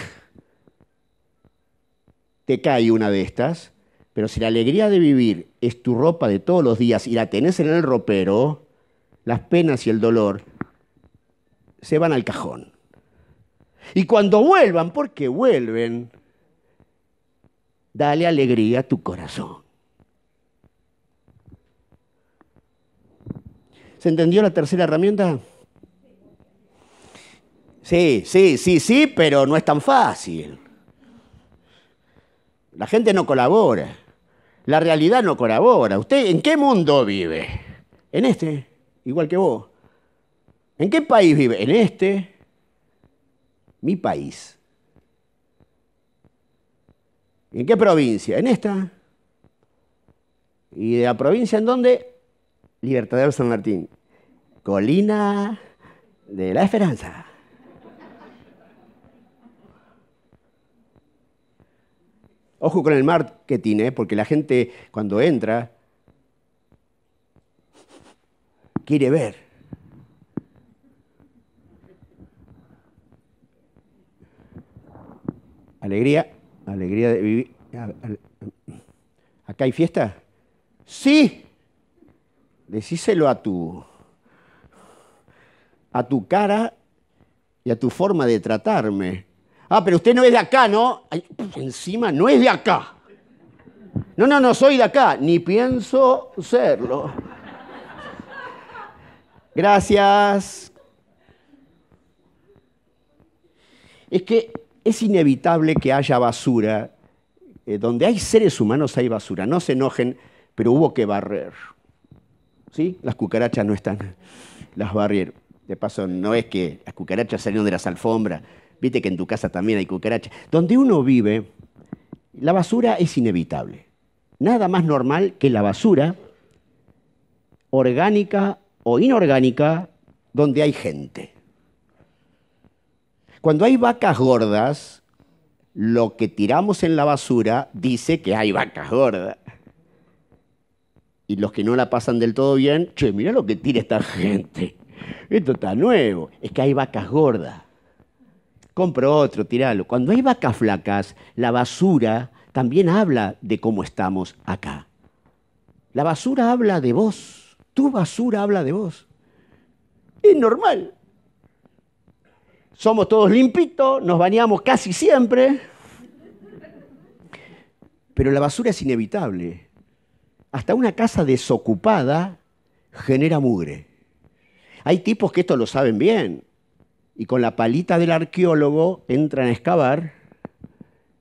Te cae una de estas pero si la alegría de vivir es tu ropa de todos los días y la tenés en el ropero, las penas y el dolor se van al cajón. Y cuando vuelvan, porque vuelven, dale alegría a tu corazón. ¿Se entendió la tercera herramienta? Sí, sí, sí, sí, pero no es tan fácil. La gente no colabora la realidad no colabora. ¿Usted en qué mundo vive? En este, igual que vos. ¿En qué país vive? En este, mi país. ¿En qué provincia? En esta. ¿Y de la provincia en dónde? Libertador San Martín. Colina de la Esperanza. Ojo con el marketing, tiene, ¿eh? porque la gente cuando entra quiere ver. Alegría, alegría de vivir. ¿Acá hay fiesta? Sí. Decíselo a tu a tu cara y a tu forma de tratarme. Ah, pero usted no es de acá, ¿no? encima no es de acá. No, no, no soy de acá, ni pienso serlo. Gracias. Es que es inevitable que haya basura. Eh, donde hay seres humanos hay basura. No se enojen, pero hubo que barrer. ¿Sí? Las cucarachas no están. Las barrieron. De paso, no es que las cucarachas salieron de las alfombras. Viste que en tu casa también hay cucarachas. Donde uno vive, la basura es inevitable. Nada más normal que la basura orgánica o inorgánica donde hay gente. Cuando hay vacas gordas, lo que tiramos en la basura dice que hay vacas gordas. Y los que no la pasan del todo bien, che, mira lo que tira esta [laughs] gente. Esto está nuevo. Es que hay vacas gordas compro otro, tiralo. Cuando hay vacas flacas, la basura también habla de cómo estamos acá. La basura habla de vos, tu basura habla de vos. Es normal. Somos todos limpitos, nos bañamos casi siempre, pero la basura es inevitable. Hasta una casa desocupada genera mugre. Hay tipos que esto lo saben bien y con la palita del arqueólogo entran a excavar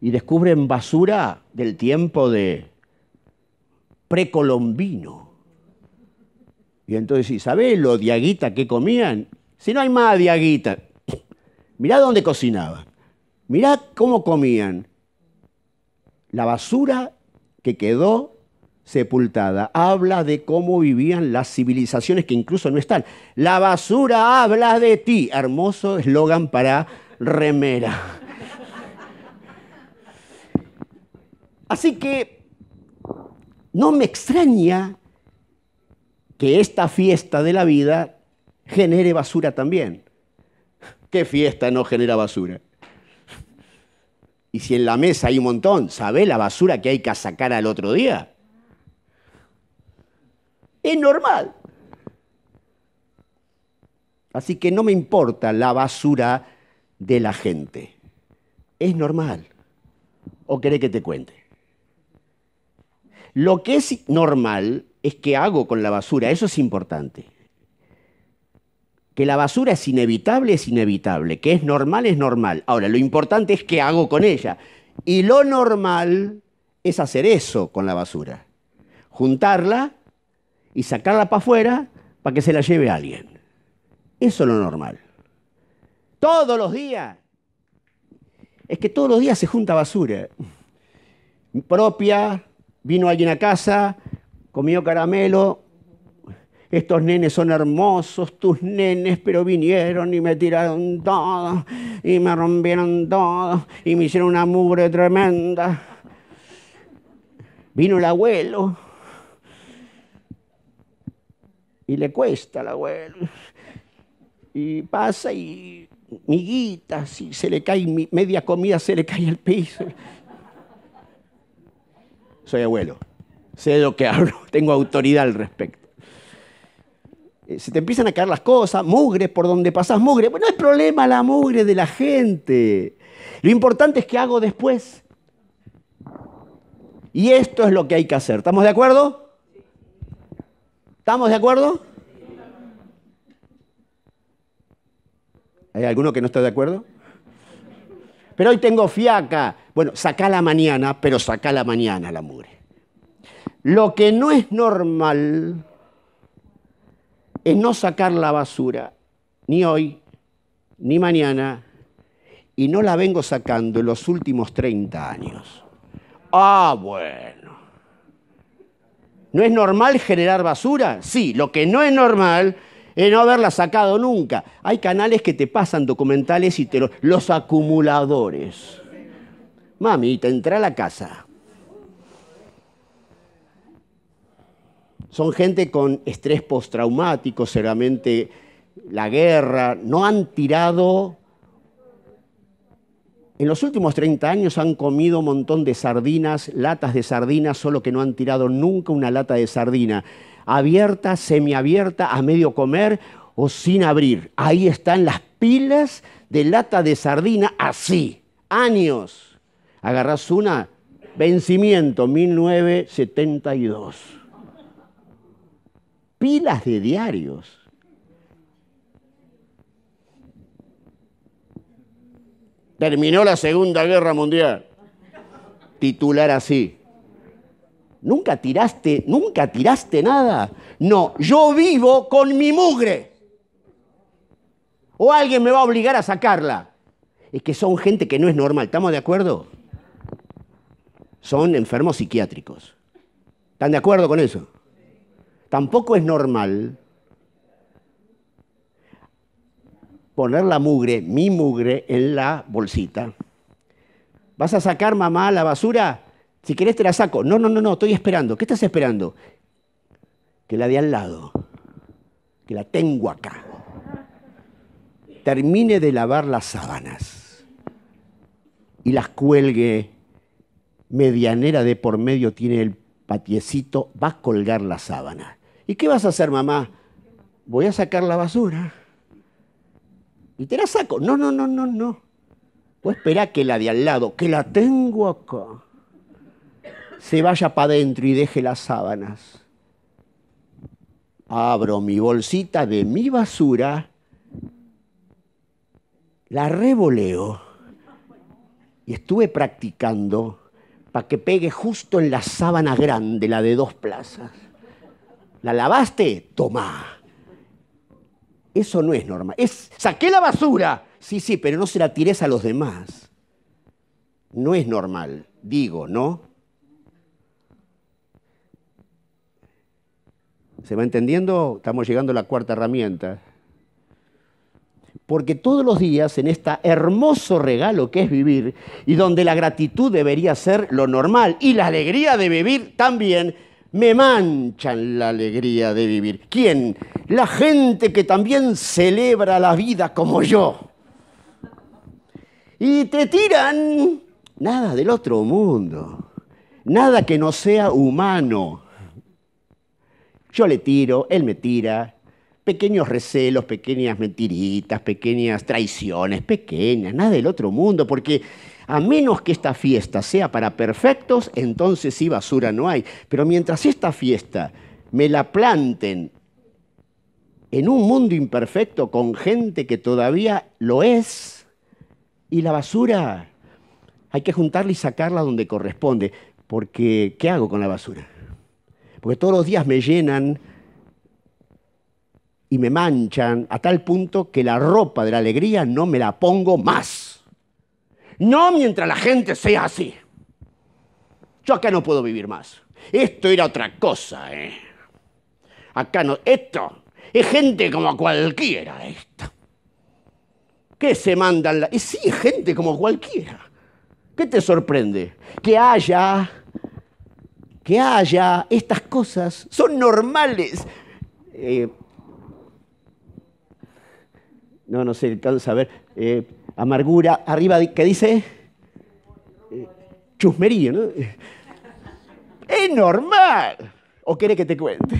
y descubren basura del tiempo de precolombino. Y entonces, Isabel ¿sabés lo diaguita que comían? Si no hay más diaguita, [coughs] mirá dónde cocinaban, mirá cómo comían. La basura que quedó sepultada. Habla de cómo vivían las civilizaciones que incluso no están. La basura habla de ti. Hermoso eslogan para remera. Así que no me extraña que esta fiesta de la vida genere basura también. ¿Qué fiesta no genera basura? Y si en la mesa hay un montón, ¿sabe la basura que hay que sacar al otro día? Es normal. Así que no me importa la basura de la gente. Es normal. ¿O querés que te cuente? Lo que es normal es que hago con la basura, eso es importante. Que la basura es inevitable, es inevitable. Que es normal, es normal. Ahora, lo importante es qué hago con ella. Y lo normal es hacer eso con la basura. Juntarla y sacarla para afuera para que se la lleve alguien. Eso es lo normal. Todos los días. Es que todos los días se junta basura. Propia, vino alguien a casa, comió caramelo. Estos nenes son hermosos, tus nenes, pero vinieron y me tiraron todo, y me rompieron todo, y me hicieron una mugre tremenda. Vino el abuelo, y le cuesta al abuelo. Y pasa y miguitas, si se le cae media comida, se le cae el piso. Soy abuelo, sé de lo que hablo, [laughs] tengo autoridad al respecto. Eh, se te empiezan a caer las cosas, mugre por donde pasás, mugre. Bueno, no hay problema la mugre de la gente. Lo importante es qué hago después. Y esto es lo que hay que hacer. ¿Estamos de acuerdo? ¿Estamos de acuerdo? ¿Hay alguno que no está de acuerdo? Pero hoy tengo fiaca. Bueno, saca la mañana, pero saca la mañana la mugre. Lo que no es normal es no sacar la basura, ni hoy, ni mañana, y no la vengo sacando en los últimos 30 años. Ah, bueno. ¿No es normal generar basura? Sí, lo que no es normal es no haberla sacado nunca. Hay canales que te pasan documentales y te los, los acumuladores. Mami, te entra a la casa. Son gente con estrés postraumático, seguramente la guerra, no han tirado en los últimos 30 años han comido un montón de sardinas, latas de sardinas, solo que no han tirado nunca una lata de sardina, abierta, semiabierta, a medio comer o sin abrir. Ahí están las pilas de lata de sardina así, años. Agarras una, vencimiento 1972. Pilas de diarios. Terminó la Segunda Guerra Mundial. Titular así. ¿Nunca tiraste, nunca tiraste nada? No, yo vivo con mi mugre. O alguien me va a obligar a sacarla. Es que son gente que no es normal, ¿estamos de acuerdo? Son enfermos psiquiátricos. ¿Están de acuerdo con eso? Tampoco es normal poner la mugre, mi mugre, en la bolsita. ¿Vas a sacar, mamá, la basura? Si querés te la saco. No, no, no, no, estoy esperando. ¿Qué estás esperando? Que la de al lado, que la tengo acá. Termine de lavar las sábanas y las cuelgue medianera de por medio, tiene el patiecito, Vas a colgar la sábana. ¿Y qué vas a hacer, mamá? Voy a sacar la basura y te la saco. No, no, no, no, no. Pues esperá que la de al lado, que la tengo acá, se vaya para adentro y deje las sábanas. Abro mi bolsita de mi basura, la revoleo y estuve practicando para que pegue justo en la sábana grande, la de dos plazas. ¿La lavaste? Tomá. Eso no es normal. Es, saqué la basura. Sí, sí, pero no se la tires a los demás. No es normal, digo, ¿no? ¿Se va entendiendo? Estamos llegando a la cuarta herramienta. Porque todos los días en este hermoso regalo que es vivir y donde la gratitud debería ser lo normal y la alegría de vivir también, me manchan la alegría de vivir. ¿Quién? La gente que también celebra la vida como yo. Y te tiran nada del otro mundo, nada que no sea humano. Yo le tiro, él me tira, pequeños recelos, pequeñas mentiritas, pequeñas traiciones, pequeñas, nada del otro mundo, porque a menos que esta fiesta sea para perfectos, entonces sí basura no hay. Pero mientras esta fiesta me la planten en un mundo imperfecto con gente que todavía lo es, y la basura hay que juntarla y sacarla donde corresponde. Porque, ¿qué hago con la basura? Porque todos los días me llenan y me manchan a tal punto que la ropa de la alegría no me la pongo más. No mientras la gente sea así. Yo acá no puedo vivir más. Esto era otra cosa, ¿eh? Acá no. Esto es gente como cualquiera, esto. ¿Qué se mandan? La... Y sí, es gente como cualquiera. ¿Qué te sorprende? Que haya, que haya estas cosas. Son normales. Eh. no, no se alcanza a ver. Eh amargura, arriba que dice eh, Chusmería, ¿no? Es normal. ¿O quiere que te cuente?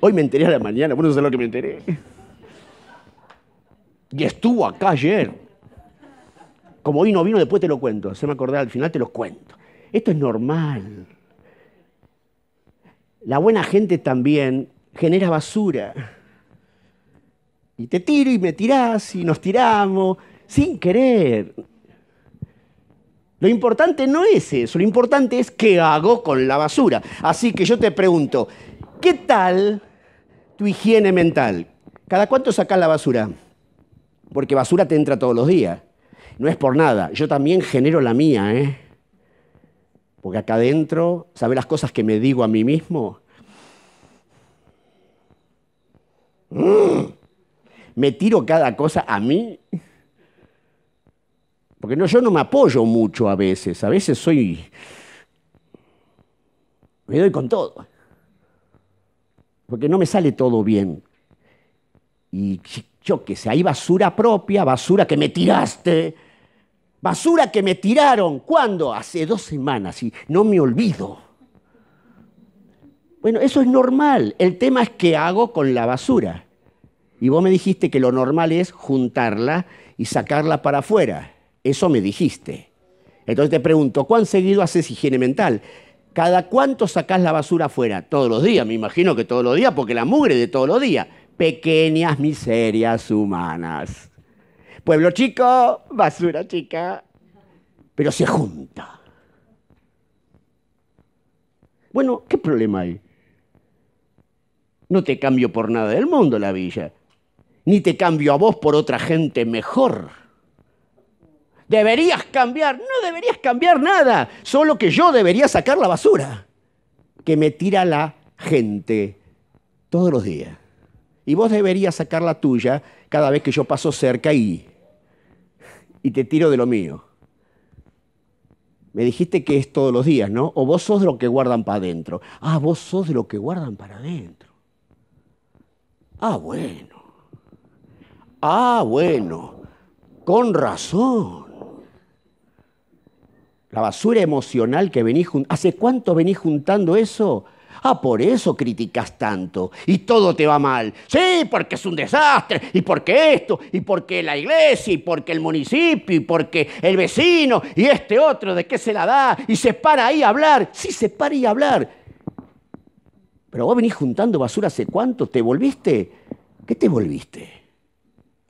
Hoy me enteré a la mañana, bueno, no lo que me enteré. Y estuvo acá ayer. Como vino no vino, después te lo cuento. Se me acordé al final te lo cuento. Esto es normal. La buena gente también genera basura y te tiro y me tirás y nos tiramos, sin querer. Lo importante no es eso, lo importante es qué hago con la basura. Así que yo te pregunto, ¿qué tal tu higiene mental? ¿Cada cuánto sacas la basura? Porque basura te entra todos los días. No es por nada, yo también genero la mía, ¿eh? Porque acá adentro, ¿sabes las cosas que me digo a mí mismo? ¡Mmm! me tiro cada cosa a mí. Porque no, yo no me apoyo mucho a veces, a veces soy... Me doy con todo. Porque no me sale todo bien. Y yo qué sé, hay basura propia, basura que me tiraste, basura que me tiraron. ¿Cuándo? Hace dos semanas y no me olvido. Bueno, eso es normal. El tema es qué hago con la basura. Y vos me dijiste que lo normal es juntarla y sacarla para afuera. Eso me dijiste. Entonces te pregunto, ¿cuán seguido haces higiene mental? ¿Cada cuánto sacás la basura afuera? Todos los días, me imagino que todos los días, porque la mugre de todos los días. Pequeñas miserias humanas. Pueblo chico, basura chica, pero se junta. Bueno, ¿qué problema hay? No te cambio por nada del mundo la villa ni te cambio a vos por otra gente mejor. Deberías cambiar, no deberías cambiar nada, solo que yo debería sacar la basura que me tira la gente todos los días. Y vos deberías sacar la tuya cada vez que yo paso cerca y, y te tiro de lo mío. Me dijiste que es todos los días, ¿no? O vos sos de lo que guardan para adentro. Ah, vos sos de lo que guardan para adentro. Ah, bueno. Ah, bueno, con razón. La basura emocional que venís juntando. ¿Hace cuánto venís juntando eso? Ah, por eso criticas tanto y todo te va mal. Sí, porque es un desastre y porque esto y porque la iglesia y porque el municipio y porque el vecino y este otro de qué se la da y se para ahí a hablar. Sí, se para ahí a hablar. Pero vos venís juntando basura hace cuánto, ¿te volviste? ¿Qué te volviste?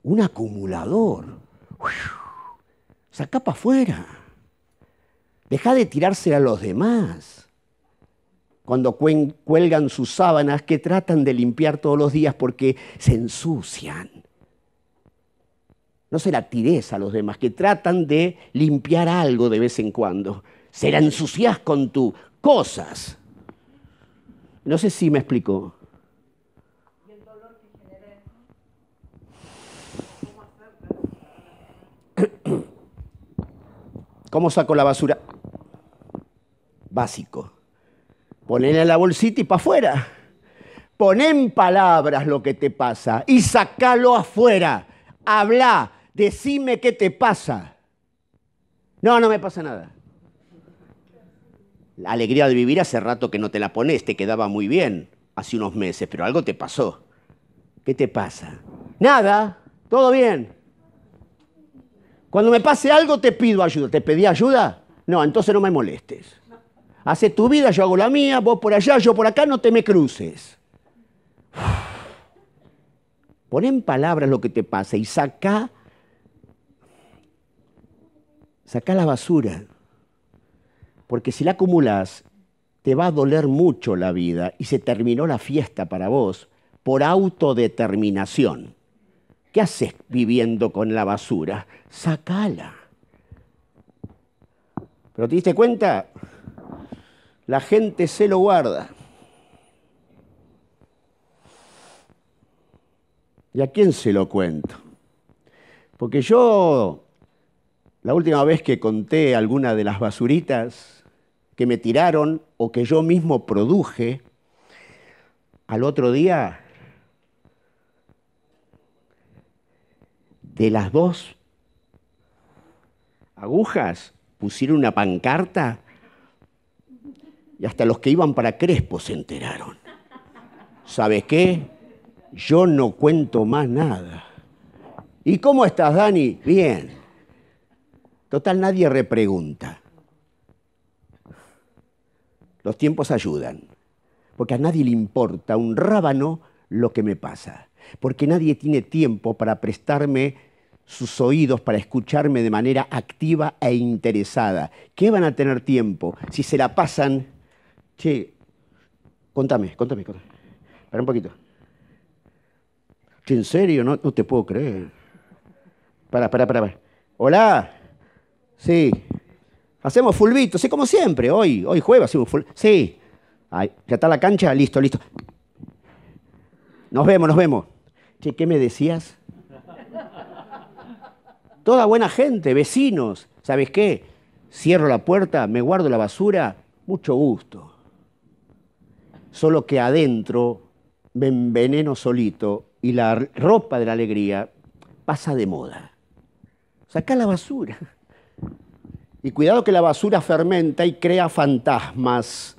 un acumulador. Saca para afuera. Deja de tirarse a los demás. Cuando cuelgan sus sábanas que tratan de limpiar todos los días porque se ensucian. No se la tires a los demás que tratan de limpiar algo de vez en cuando. Se la ensucias con tus cosas. No sé si me explico. [coughs] ¿Cómo saco la basura? Básico. ponela en la bolsita y para afuera. Pon en palabras lo que te pasa y sacalo afuera. Habla, decime qué te pasa. No, no me pasa nada. La alegría de vivir hace rato que no te la pones, te quedaba muy bien hace unos meses, pero algo te pasó. ¿Qué te pasa? Nada, todo bien. Cuando me pase algo te pido ayuda. ¿Te pedí ayuda? No, entonces no me molestes. Hace tu vida, yo hago la mía, vos por allá, yo por acá, no te me cruces. Pon en palabras lo que te pasa y saca, saca la basura. Porque si la acumulas, te va a doler mucho la vida y se terminó la fiesta para vos por autodeterminación. ¿Qué haces viviendo con la basura? Sacala. ¿Pero te diste cuenta? La gente se lo guarda. ¿Y a quién se lo cuento? Porque yo, la última vez que conté alguna de las basuritas que me tiraron o que yo mismo produje, al otro día de las dos agujas pusieron una pancarta y hasta los que iban para Crespo se enteraron. ¿Sabes qué? Yo no cuento más nada. ¿Y cómo estás, Dani? Bien. Total, nadie repregunta. Los tiempos ayudan, porque a nadie le importa un rábano lo que me pasa porque nadie tiene tiempo para prestarme sus oídos para escucharme de manera activa e interesada. ¿Qué van a tener tiempo si se la pasan? Che, contame, contame, contame. Espera un poquito. en serio, no, no te puedo creer. Para, para, para. Hola. Sí. Hacemos fulbito, sí, como siempre. Hoy, hoy jueves hacemos full. Sí. ya está la cancha, listo, listo. Nos vemos, nos vemos. Che, ¿qué me decías? Toda buena gente, vecinos, ¿sabes qué? Cierro la puerta, me guardo la basura, mucho gusto. Solo que adentro me enveneno solito y la ropa de la alegría pasa de moda. Saca la basura. Y cuidado que la basura fermenta y crea fantasmas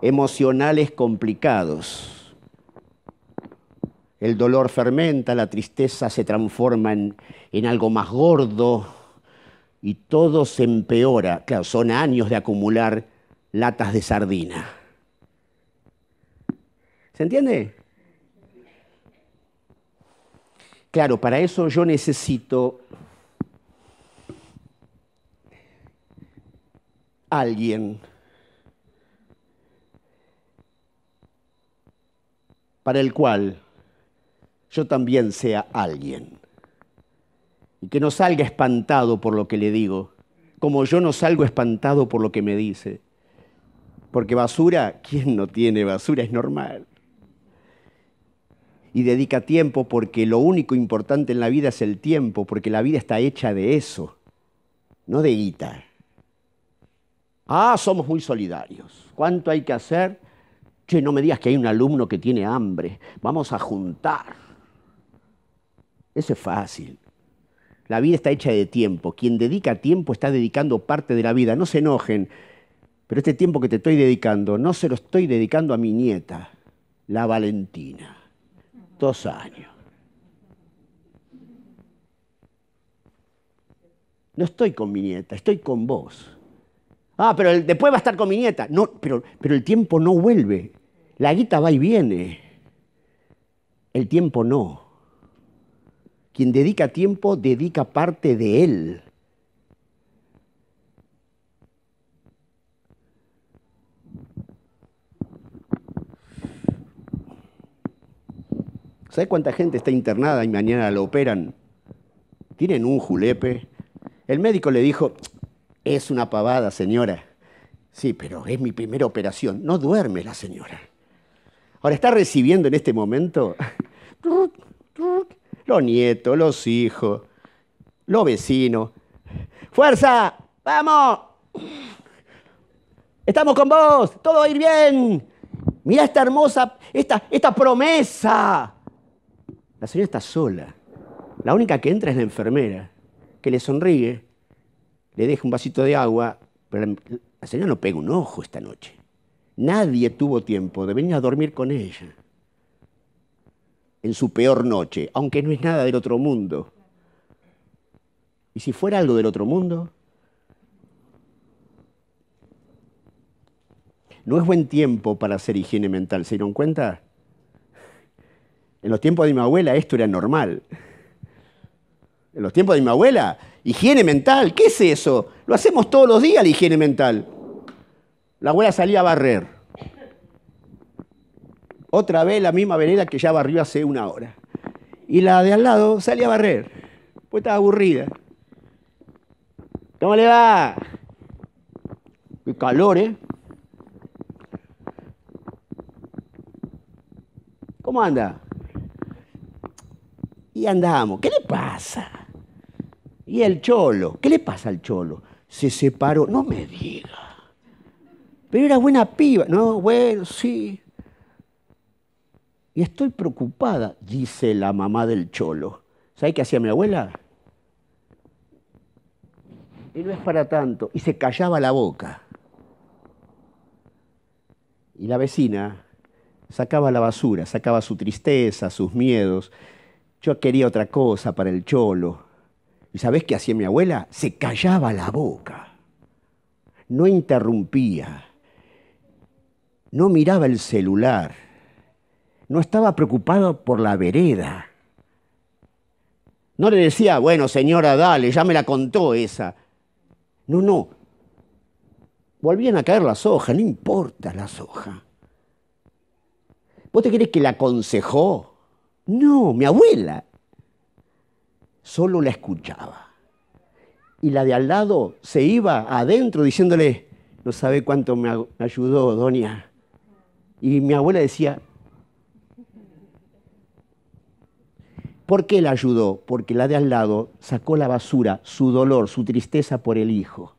emocionales complicados el dolor fermenta, la tristeza se transforma en, en algo más gordo y todo se empeora. Claro, son años de acumular latas de sardina. ¿Se entiende? Claro, para eso yo necesito alguien para el cual yo también sea alguien. Y que no salga espantado por lo que le digo, como yo no salgo espantado por lo que me dice. Porque basura, ¿quién no tiene basura? Es normal. Y dedica tiempo porque lo único importante en la vida es el tiempo, porque la vida está hecha de eso, no de guita. Ah, somos muy solidarios. ¿Cuánto hay que hacer? Che, no me digas que hay un alumno que tiene hambre. Vamos a juntar. Eso es fácil. La vida está hecha de tiempo. Quien dedica tiempo está dedicando parte de la vida. No se enojen, pero este tiempo que te estoy dedicando, no se lo estoy dedicando a mi nieta, la Valentina. Dos años. No estoy con mi nieta, estoy con vos. Ah, pero después va a estar con mi nieta. No, pero, pero el tiempo no vuelve. La guita va y viene. El tiempo no. Quien dedica tiempo, dedica parte de él. ¿Sabe cuánta gente está internada y mañana la operan? Tienen un julepe. El médico le dijo, es una pavada, señora. Sí, pero es mi primera operación. No duerme la señora. Ahora está recibiendo en este momento [laughs] los nietos, los hijos, los vecinos. ¡Fuerza! ¡Vamos! Estamos con vos, todo va a ir bien. Mirá esta hermosa, esta, esta promesa. La señora está sola. La única que entra es la enfermera, que le sonríe, le deja un vasito de agua, pero la señora no pega un ojo esta noche. Nadie tuvo tiempo de venir a dormir con ella en su peor noche, aunque no es nada del otro mundo. ¿Y si fuera algo del otro mundo? No es buen tiempo para hacer higiene mental, ¿se dieron cuenta? En los tiempos de mi abuela esto era normal. En los tiempos de mi abuela, higiene mental, ¿qué es eso? Lo hacemos todos los días la higiene mental. La abuela salía a barrer otra vez la misma vereda que ya barrió hace una hora. Y la de al lado salía a barrer, pues estaba aburrida. ¿Cómo le va? Qué calor, ¿eh? ¿Cómo anda? Y andamos. ¿Qué le pasa? Y el cholo. ¿Qué le pasa al cholo? Se separó. No me diga. Pero era buena piba. No, bueno, sí. Y estoy preocupada, dice la mamá del cholo. ¿Sabes qué hacía mi abuela? Y no es para tanto. Y se callaba la boca. Y la vecina sacaba la basura, sacaba su tristeza, sus miedos. Yo quería otra cosa para el cholo. ¿Y sabes qué hacía mi abuela? Se callaba la boca. No interrumpía. No miraba el celular no estaba preocupado por la vereda. No le decía, bueno, señora, dale, ya me la contó esa. No, no. Volvían a caer las hojas, no importa las hojas. ¿Vos te crees que la aconsejó? No, mi abuela. Solo la escuchaba. Y la de al lado se iba adentro diciéndole, no sabe cuánto me ayudó, doña. Y mi abuela decía, ¿Por qué la ayudó? Porque la de al lado sacó la basura, su dolor, su tristeza por el hijo.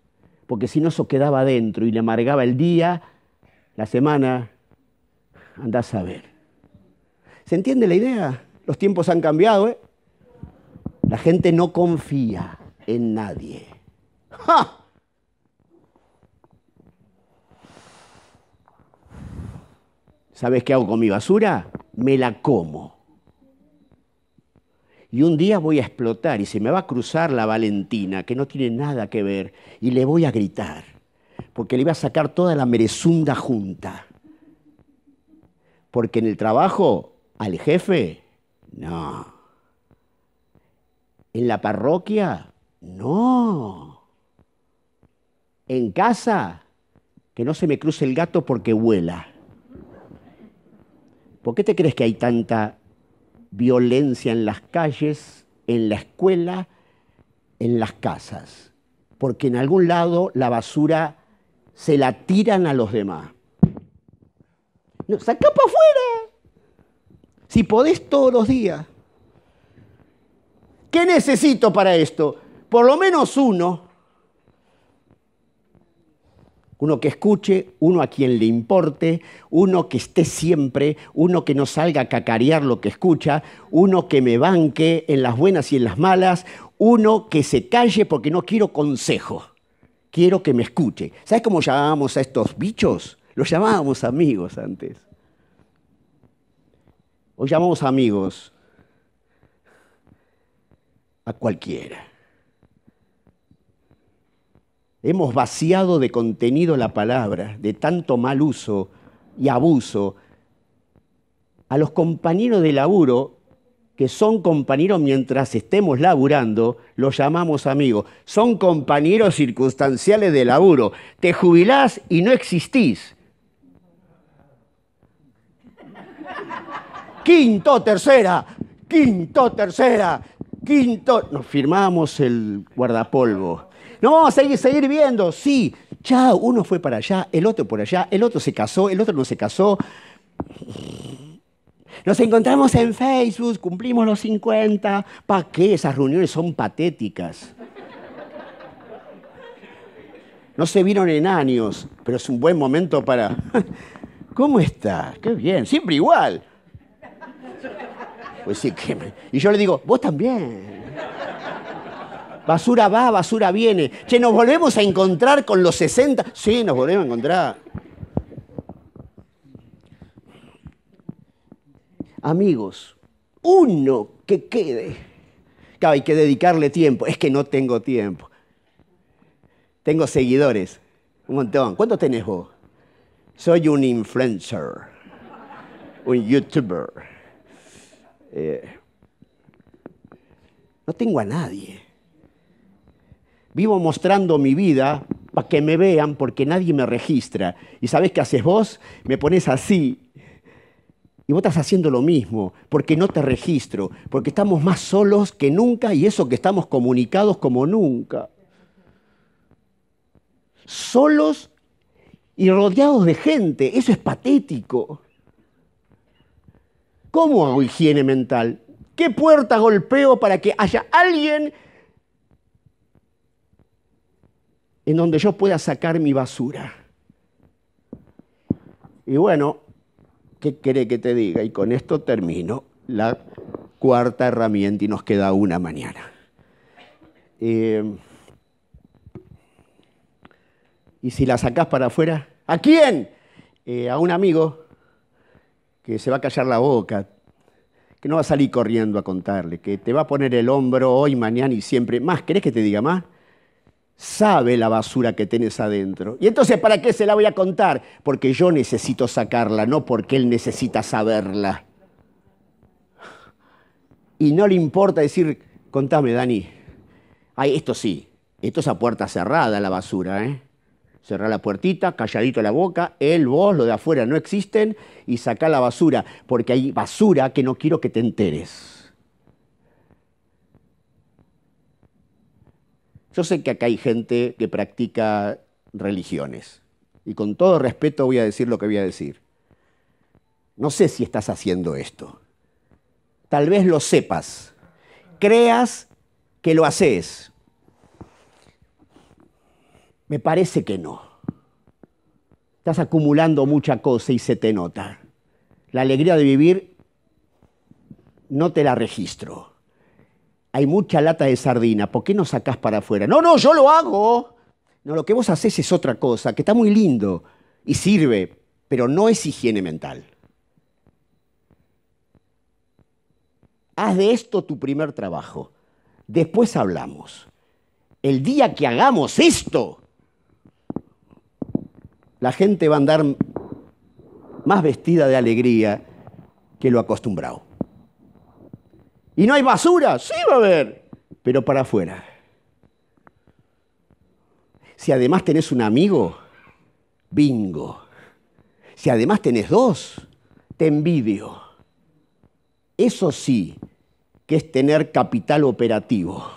Porque si no, eso quedaba adentro y le amargaba el día, la semana, andás a ver. ¿Se entiende la idea? Los tiempos han cambiado, ¿eh? La gente no confía en nadie. ¡Ja! ¿Sabes qué hago con mi basura? Me la como y un día voy a explotar y se me va a cruzar la Valentina, que no tiene nada que ver, y le voy a gritar, porque le voy a sacar toda la merezunda junta. Porque en el trabajo, al jefe, no. En la parroquia, no. En casa, que no se me cruce el gato porque vuela. ¿Por qué te crees que hay tanta violencia en las calles, en la escuela, en las casas, porque en algún lado la basura se la tiran a los demás. No, saca para afuera. Si podés todos los días. ¿Qué necesito para esto? Por lo menos uno uno que escuche, uno a quien le importe, uno que esté siempre, uno que no salga a cacarear lo que escucha, uno que me banque en las buenas y en las malas, uno que se calle porque no quiero consejo, quiero que me escuche. ¿Sabes cómo llamábamos a estos bichos? Los llamábamos amigos antes. Hoy llamamos amigos a cualquiera. Hemos vaciado de contenido la palabra, de tanto mal uso y abuso. A los compañeros de laburo, que son compañeros mientras estemos laburando, los llamamos amigos. Son compañeros circunstanciales de laburo. Te jubilás y no existís. Quinto, tercera, quinto, tercera, quinto, nos firmamos el guardapolvo. No, vamos a seguir, seguir viendo, sí. Chao, uno fue para allá, el otro por allá, el otro se casó, el otro no se casó. Nos encontramos en Facebook, cumplimos los 50. ¿Para qué? Esas reuniones son patéticas. No se vieron en años, pero es un buen momento para... [laughs] ¿Cómo está? Qué bien, siempre igual. Pues sí, Y yo le digo, vos también. Basura va, basura viene. Che, nos volvemos a encontrar con los 60. Sí, nos volvemos a encontrar. Amigos, uno que quede. Claro, hay que dedicarle tiempo. Es que no tengo tiempo. Tengo seguidores. Un montón. ¿Cuántos tenés vos? Soy un influencer. Un youtuber. Eh, no tengo a nadie. Vivo mostrando mi vida para que me vean porque nadie me registra. ¿Y sabes qué haces vos? Me pones así. Y vos estás haciendo lo mismo, porque no te registro, porque estamos más solos que nunca y eso que estamos comunicados como nunca. Solos y rodeados de gente, eso es patético. ¿Cómo hago higiene mental? ¿Qué puerta golpeo para que haya alguien en donde yo pueda sacar mi basura? Y bueno, ¿qué cree que te diga? Y con esto termino la cuarta herramienta y nos queda una mañana. Eh, y si la sacás para afuera, ¿a quién? Eh, a un amigo que se va a callar la boca, que no va a salir corriendo a contarle, que te va a poner el hombro hoy, mañana y siempre. Más, ¿querés que te diga más? Sabe la basura que tienes adentro. Y entonces, ¿para qué se la voy a contar? Porque yo necesito sacarla, no porque él necesita saberla. Y no le importa decir, contame, Dani. Ay, esto sí, esto es a puerta cerrada la basura, ¿eh? Cerrá la puertita, calladito la boca, él, vos, lo de afuera no existen y sacá la basura, porque hay basura que no quiero que te enteres. Yo sé que acá hay gente que practica religiones y con todo respeto voy a decir lo que voy a decir. No sé si estás haciendo esto. Tal vez lo sepas. Creas que lo haces me parece que no. Estás acumulando mucha cosa y se te nota. La alegría de vivir no te la registro. Hay mucha lata de sardina, ¿por qué no sacás para afuera? No, no, yo lo hago. No, lo que vos haces es otra cosa, que está muy lindo y sirve, pero no es higiene mental. Haz de esto tu primer trabajo. Después hablamos. El día que hagamos esto, la gente va a andar más vestida de alegría que lo acostumbrado. ¿Y no hay basura? Sí va a haber, pero para afuera. Si además tenés un amigo, bingo. Si además tenés dos, te envidio. Eso sí, que es tener capital operativo.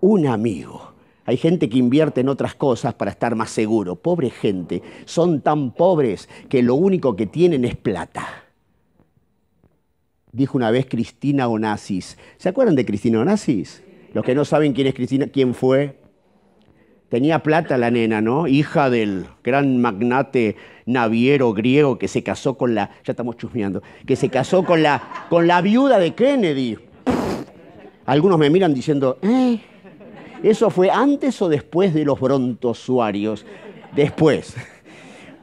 Un amigo. Hay gente que invierte en otras cosas para estar más seguro. Pobre gente, son tan pobres que lo único que tienen es plata. Dijo una vez Cristina Onassis. ¿Se acuerdan de Cristina Onassis? Los que no saben quién es Cristina, quién fue. Tenía plata la nena, ¿no? Hija del gran magnate naviero griego que se casó con la. Ya estamos chusmeando. Que se casó con la, con la viuda de Kennedy. Algunos me miran diciendo, eh, ¿Eso fue antes o después de los brontosuarios? Después.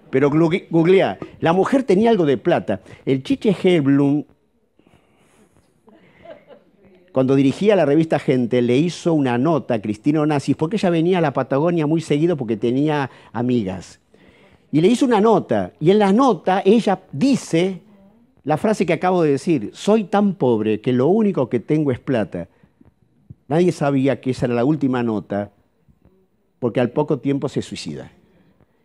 Pero googlea, la mujer tenía algo de plata. El Chiche Heblum, cuando dirigía la revista Gente, le hizo una nota a Cristina Onassis, porque ella venía a la Patagonia muy seguido porque tenía amigas. Y le hizo una nota, y en la nota ella dice la frase que acabo de decir, soy tan pobre que lo único que tengo es plata. Nadie sabía que esa era la última nota, porque al poco tiempo se suicida.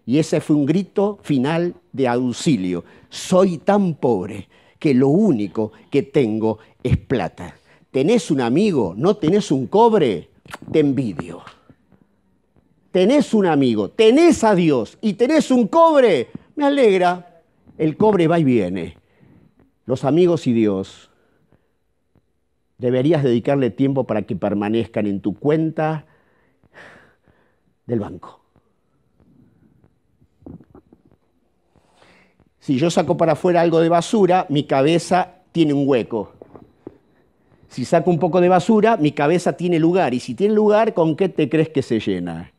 Y ese fue un grito final de auxilio. Soy tan pobre que lo único que tengo es plata. ¿Tenés un amigo? ¿No tenés un cobre? Te envidio. ¿Tenés un amigo? ¿Tenés a Dios? ¿Y tenés un cobre? Me alegra. El cobre va y viene. Los amigos y Dios Deberías dedicarle tiempo para que permanezcan en tu cuenta del banco. Si yo saco para afuera algo de basura, mi cabeza tiene un hueco. Si saco un poco de basura, mi cabeza tiene lugar. Y si tiene lugar, ¿con qué te crees que se llena?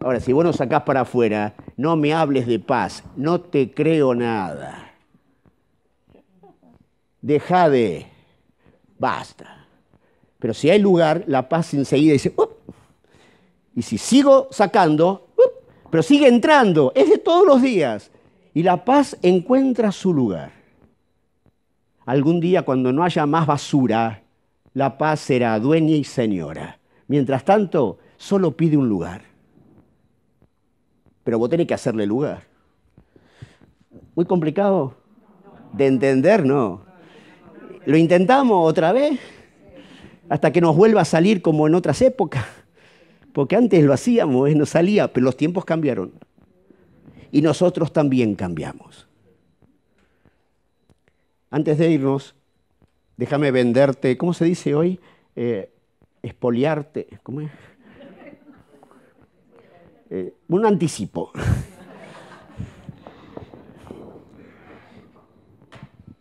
Ahora, si vos no sacás para afuera, no me hables de paz, no te creo nada deja de, basta. Pero si hay lugar, la paz enseguida dice, y si sigo sacando, pero sigue entrando, es de todos los días, y la paz encuentra su lugar. Algún día cuando no haya más basura, la paz será dueña y señora. Mientras tanto, solo pide un lugar. Pero vos tenés que hacerle lugar. Muy complicado de entender, no. ¿Lo intentamos otra vez? Hasta que nos vuelva a salir como en otras épocas. Porque antes lo hacíamos, eh, nos salía, pero los tiempos cambiaron. Y nosotros también cambiamos. Antes de irnos, déjame venderte, ¿cómo se dice hoy? Eh, espoliarte, ¿cómo es? Eh, un anticipo.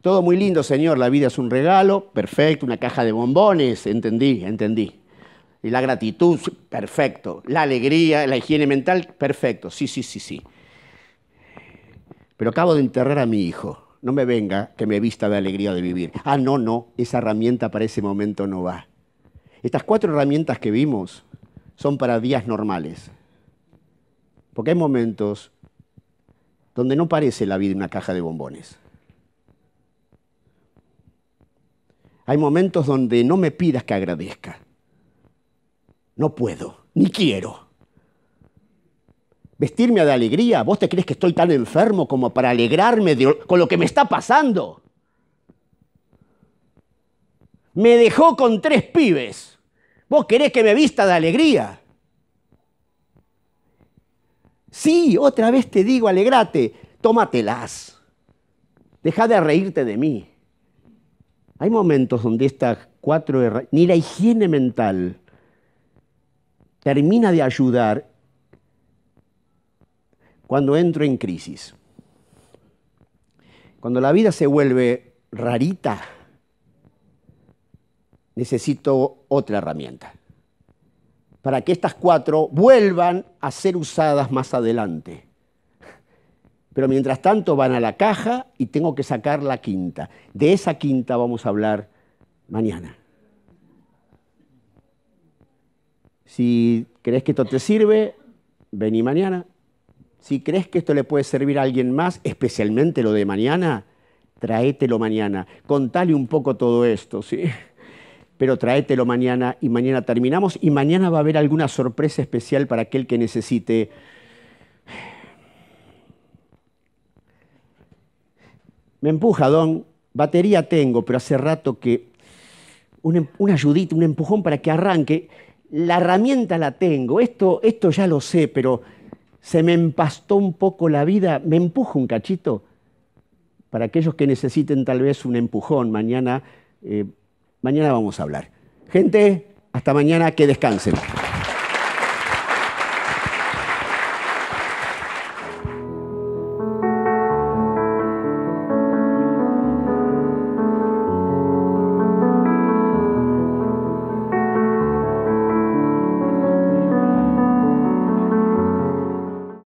Todo muy lindo, señor, la vida es un regalo, perfecto, una caja de bombones, entendí, entendí. Y la gratitud, perfecto. La alegría, la higiene mental, perfecto. Sí, sí, sí, sí. Pero acabo de enterrar a mi hijo. No me venga que me vista de alegría de vivir. Ah, no, no, esa herramienta para ese momento no va. Estas cuatro herramientas que vimos son para días normales. Porque hay momentos donde no parece la vida una caja de bombones. Hay momentos donde no me pidas que agradezca. No puedo, ni quiero. Vestirme de alegría, ¿vos te crees que estoy tan enfermo como para alegrarme con lo que me está pasando? Me dejó con tres pibes. ¿Vos querés que me vista de alegría? Sí, otra vez te digo, alegrate, tómatelas. Deja de reírte de mí. Hay momentos donde estas cuatro herramientas, ni la higiene mental termina de ayudar cuando entro en crisis. Cuando la vida se vuelve rarita, necesito otra herramienta para que estas cuatro vuelvan a ser usadas más adelante pero mientras tanto van a la caja y tengo que sacar la quinta. De esa quinta vamos a hablar mañana. Si crees que esto te sirve, vení mañana. Si crees que esto le puede servir a alguien más, especialmente lo de mañana, tráetelo mañana. Contale un poco todo esto, ¿sí? Pero tráetelo mañana y mañana terminamos y mañana va a haber alguna sorpresa especial para aquel que necesite Me empuja, Don. Batería tengo, pero hace rato que un, em, ayudito, un empujón para que arranque. La herramienta la tengo, esto, esto ya lo sé, pero se me empastó un poco la vida, me empujo un cachito. Para aquellos que necesiten tal vez un empujón, mañana, eh, mañana vamos a hablar. Gente, hasta mañana, que descansen.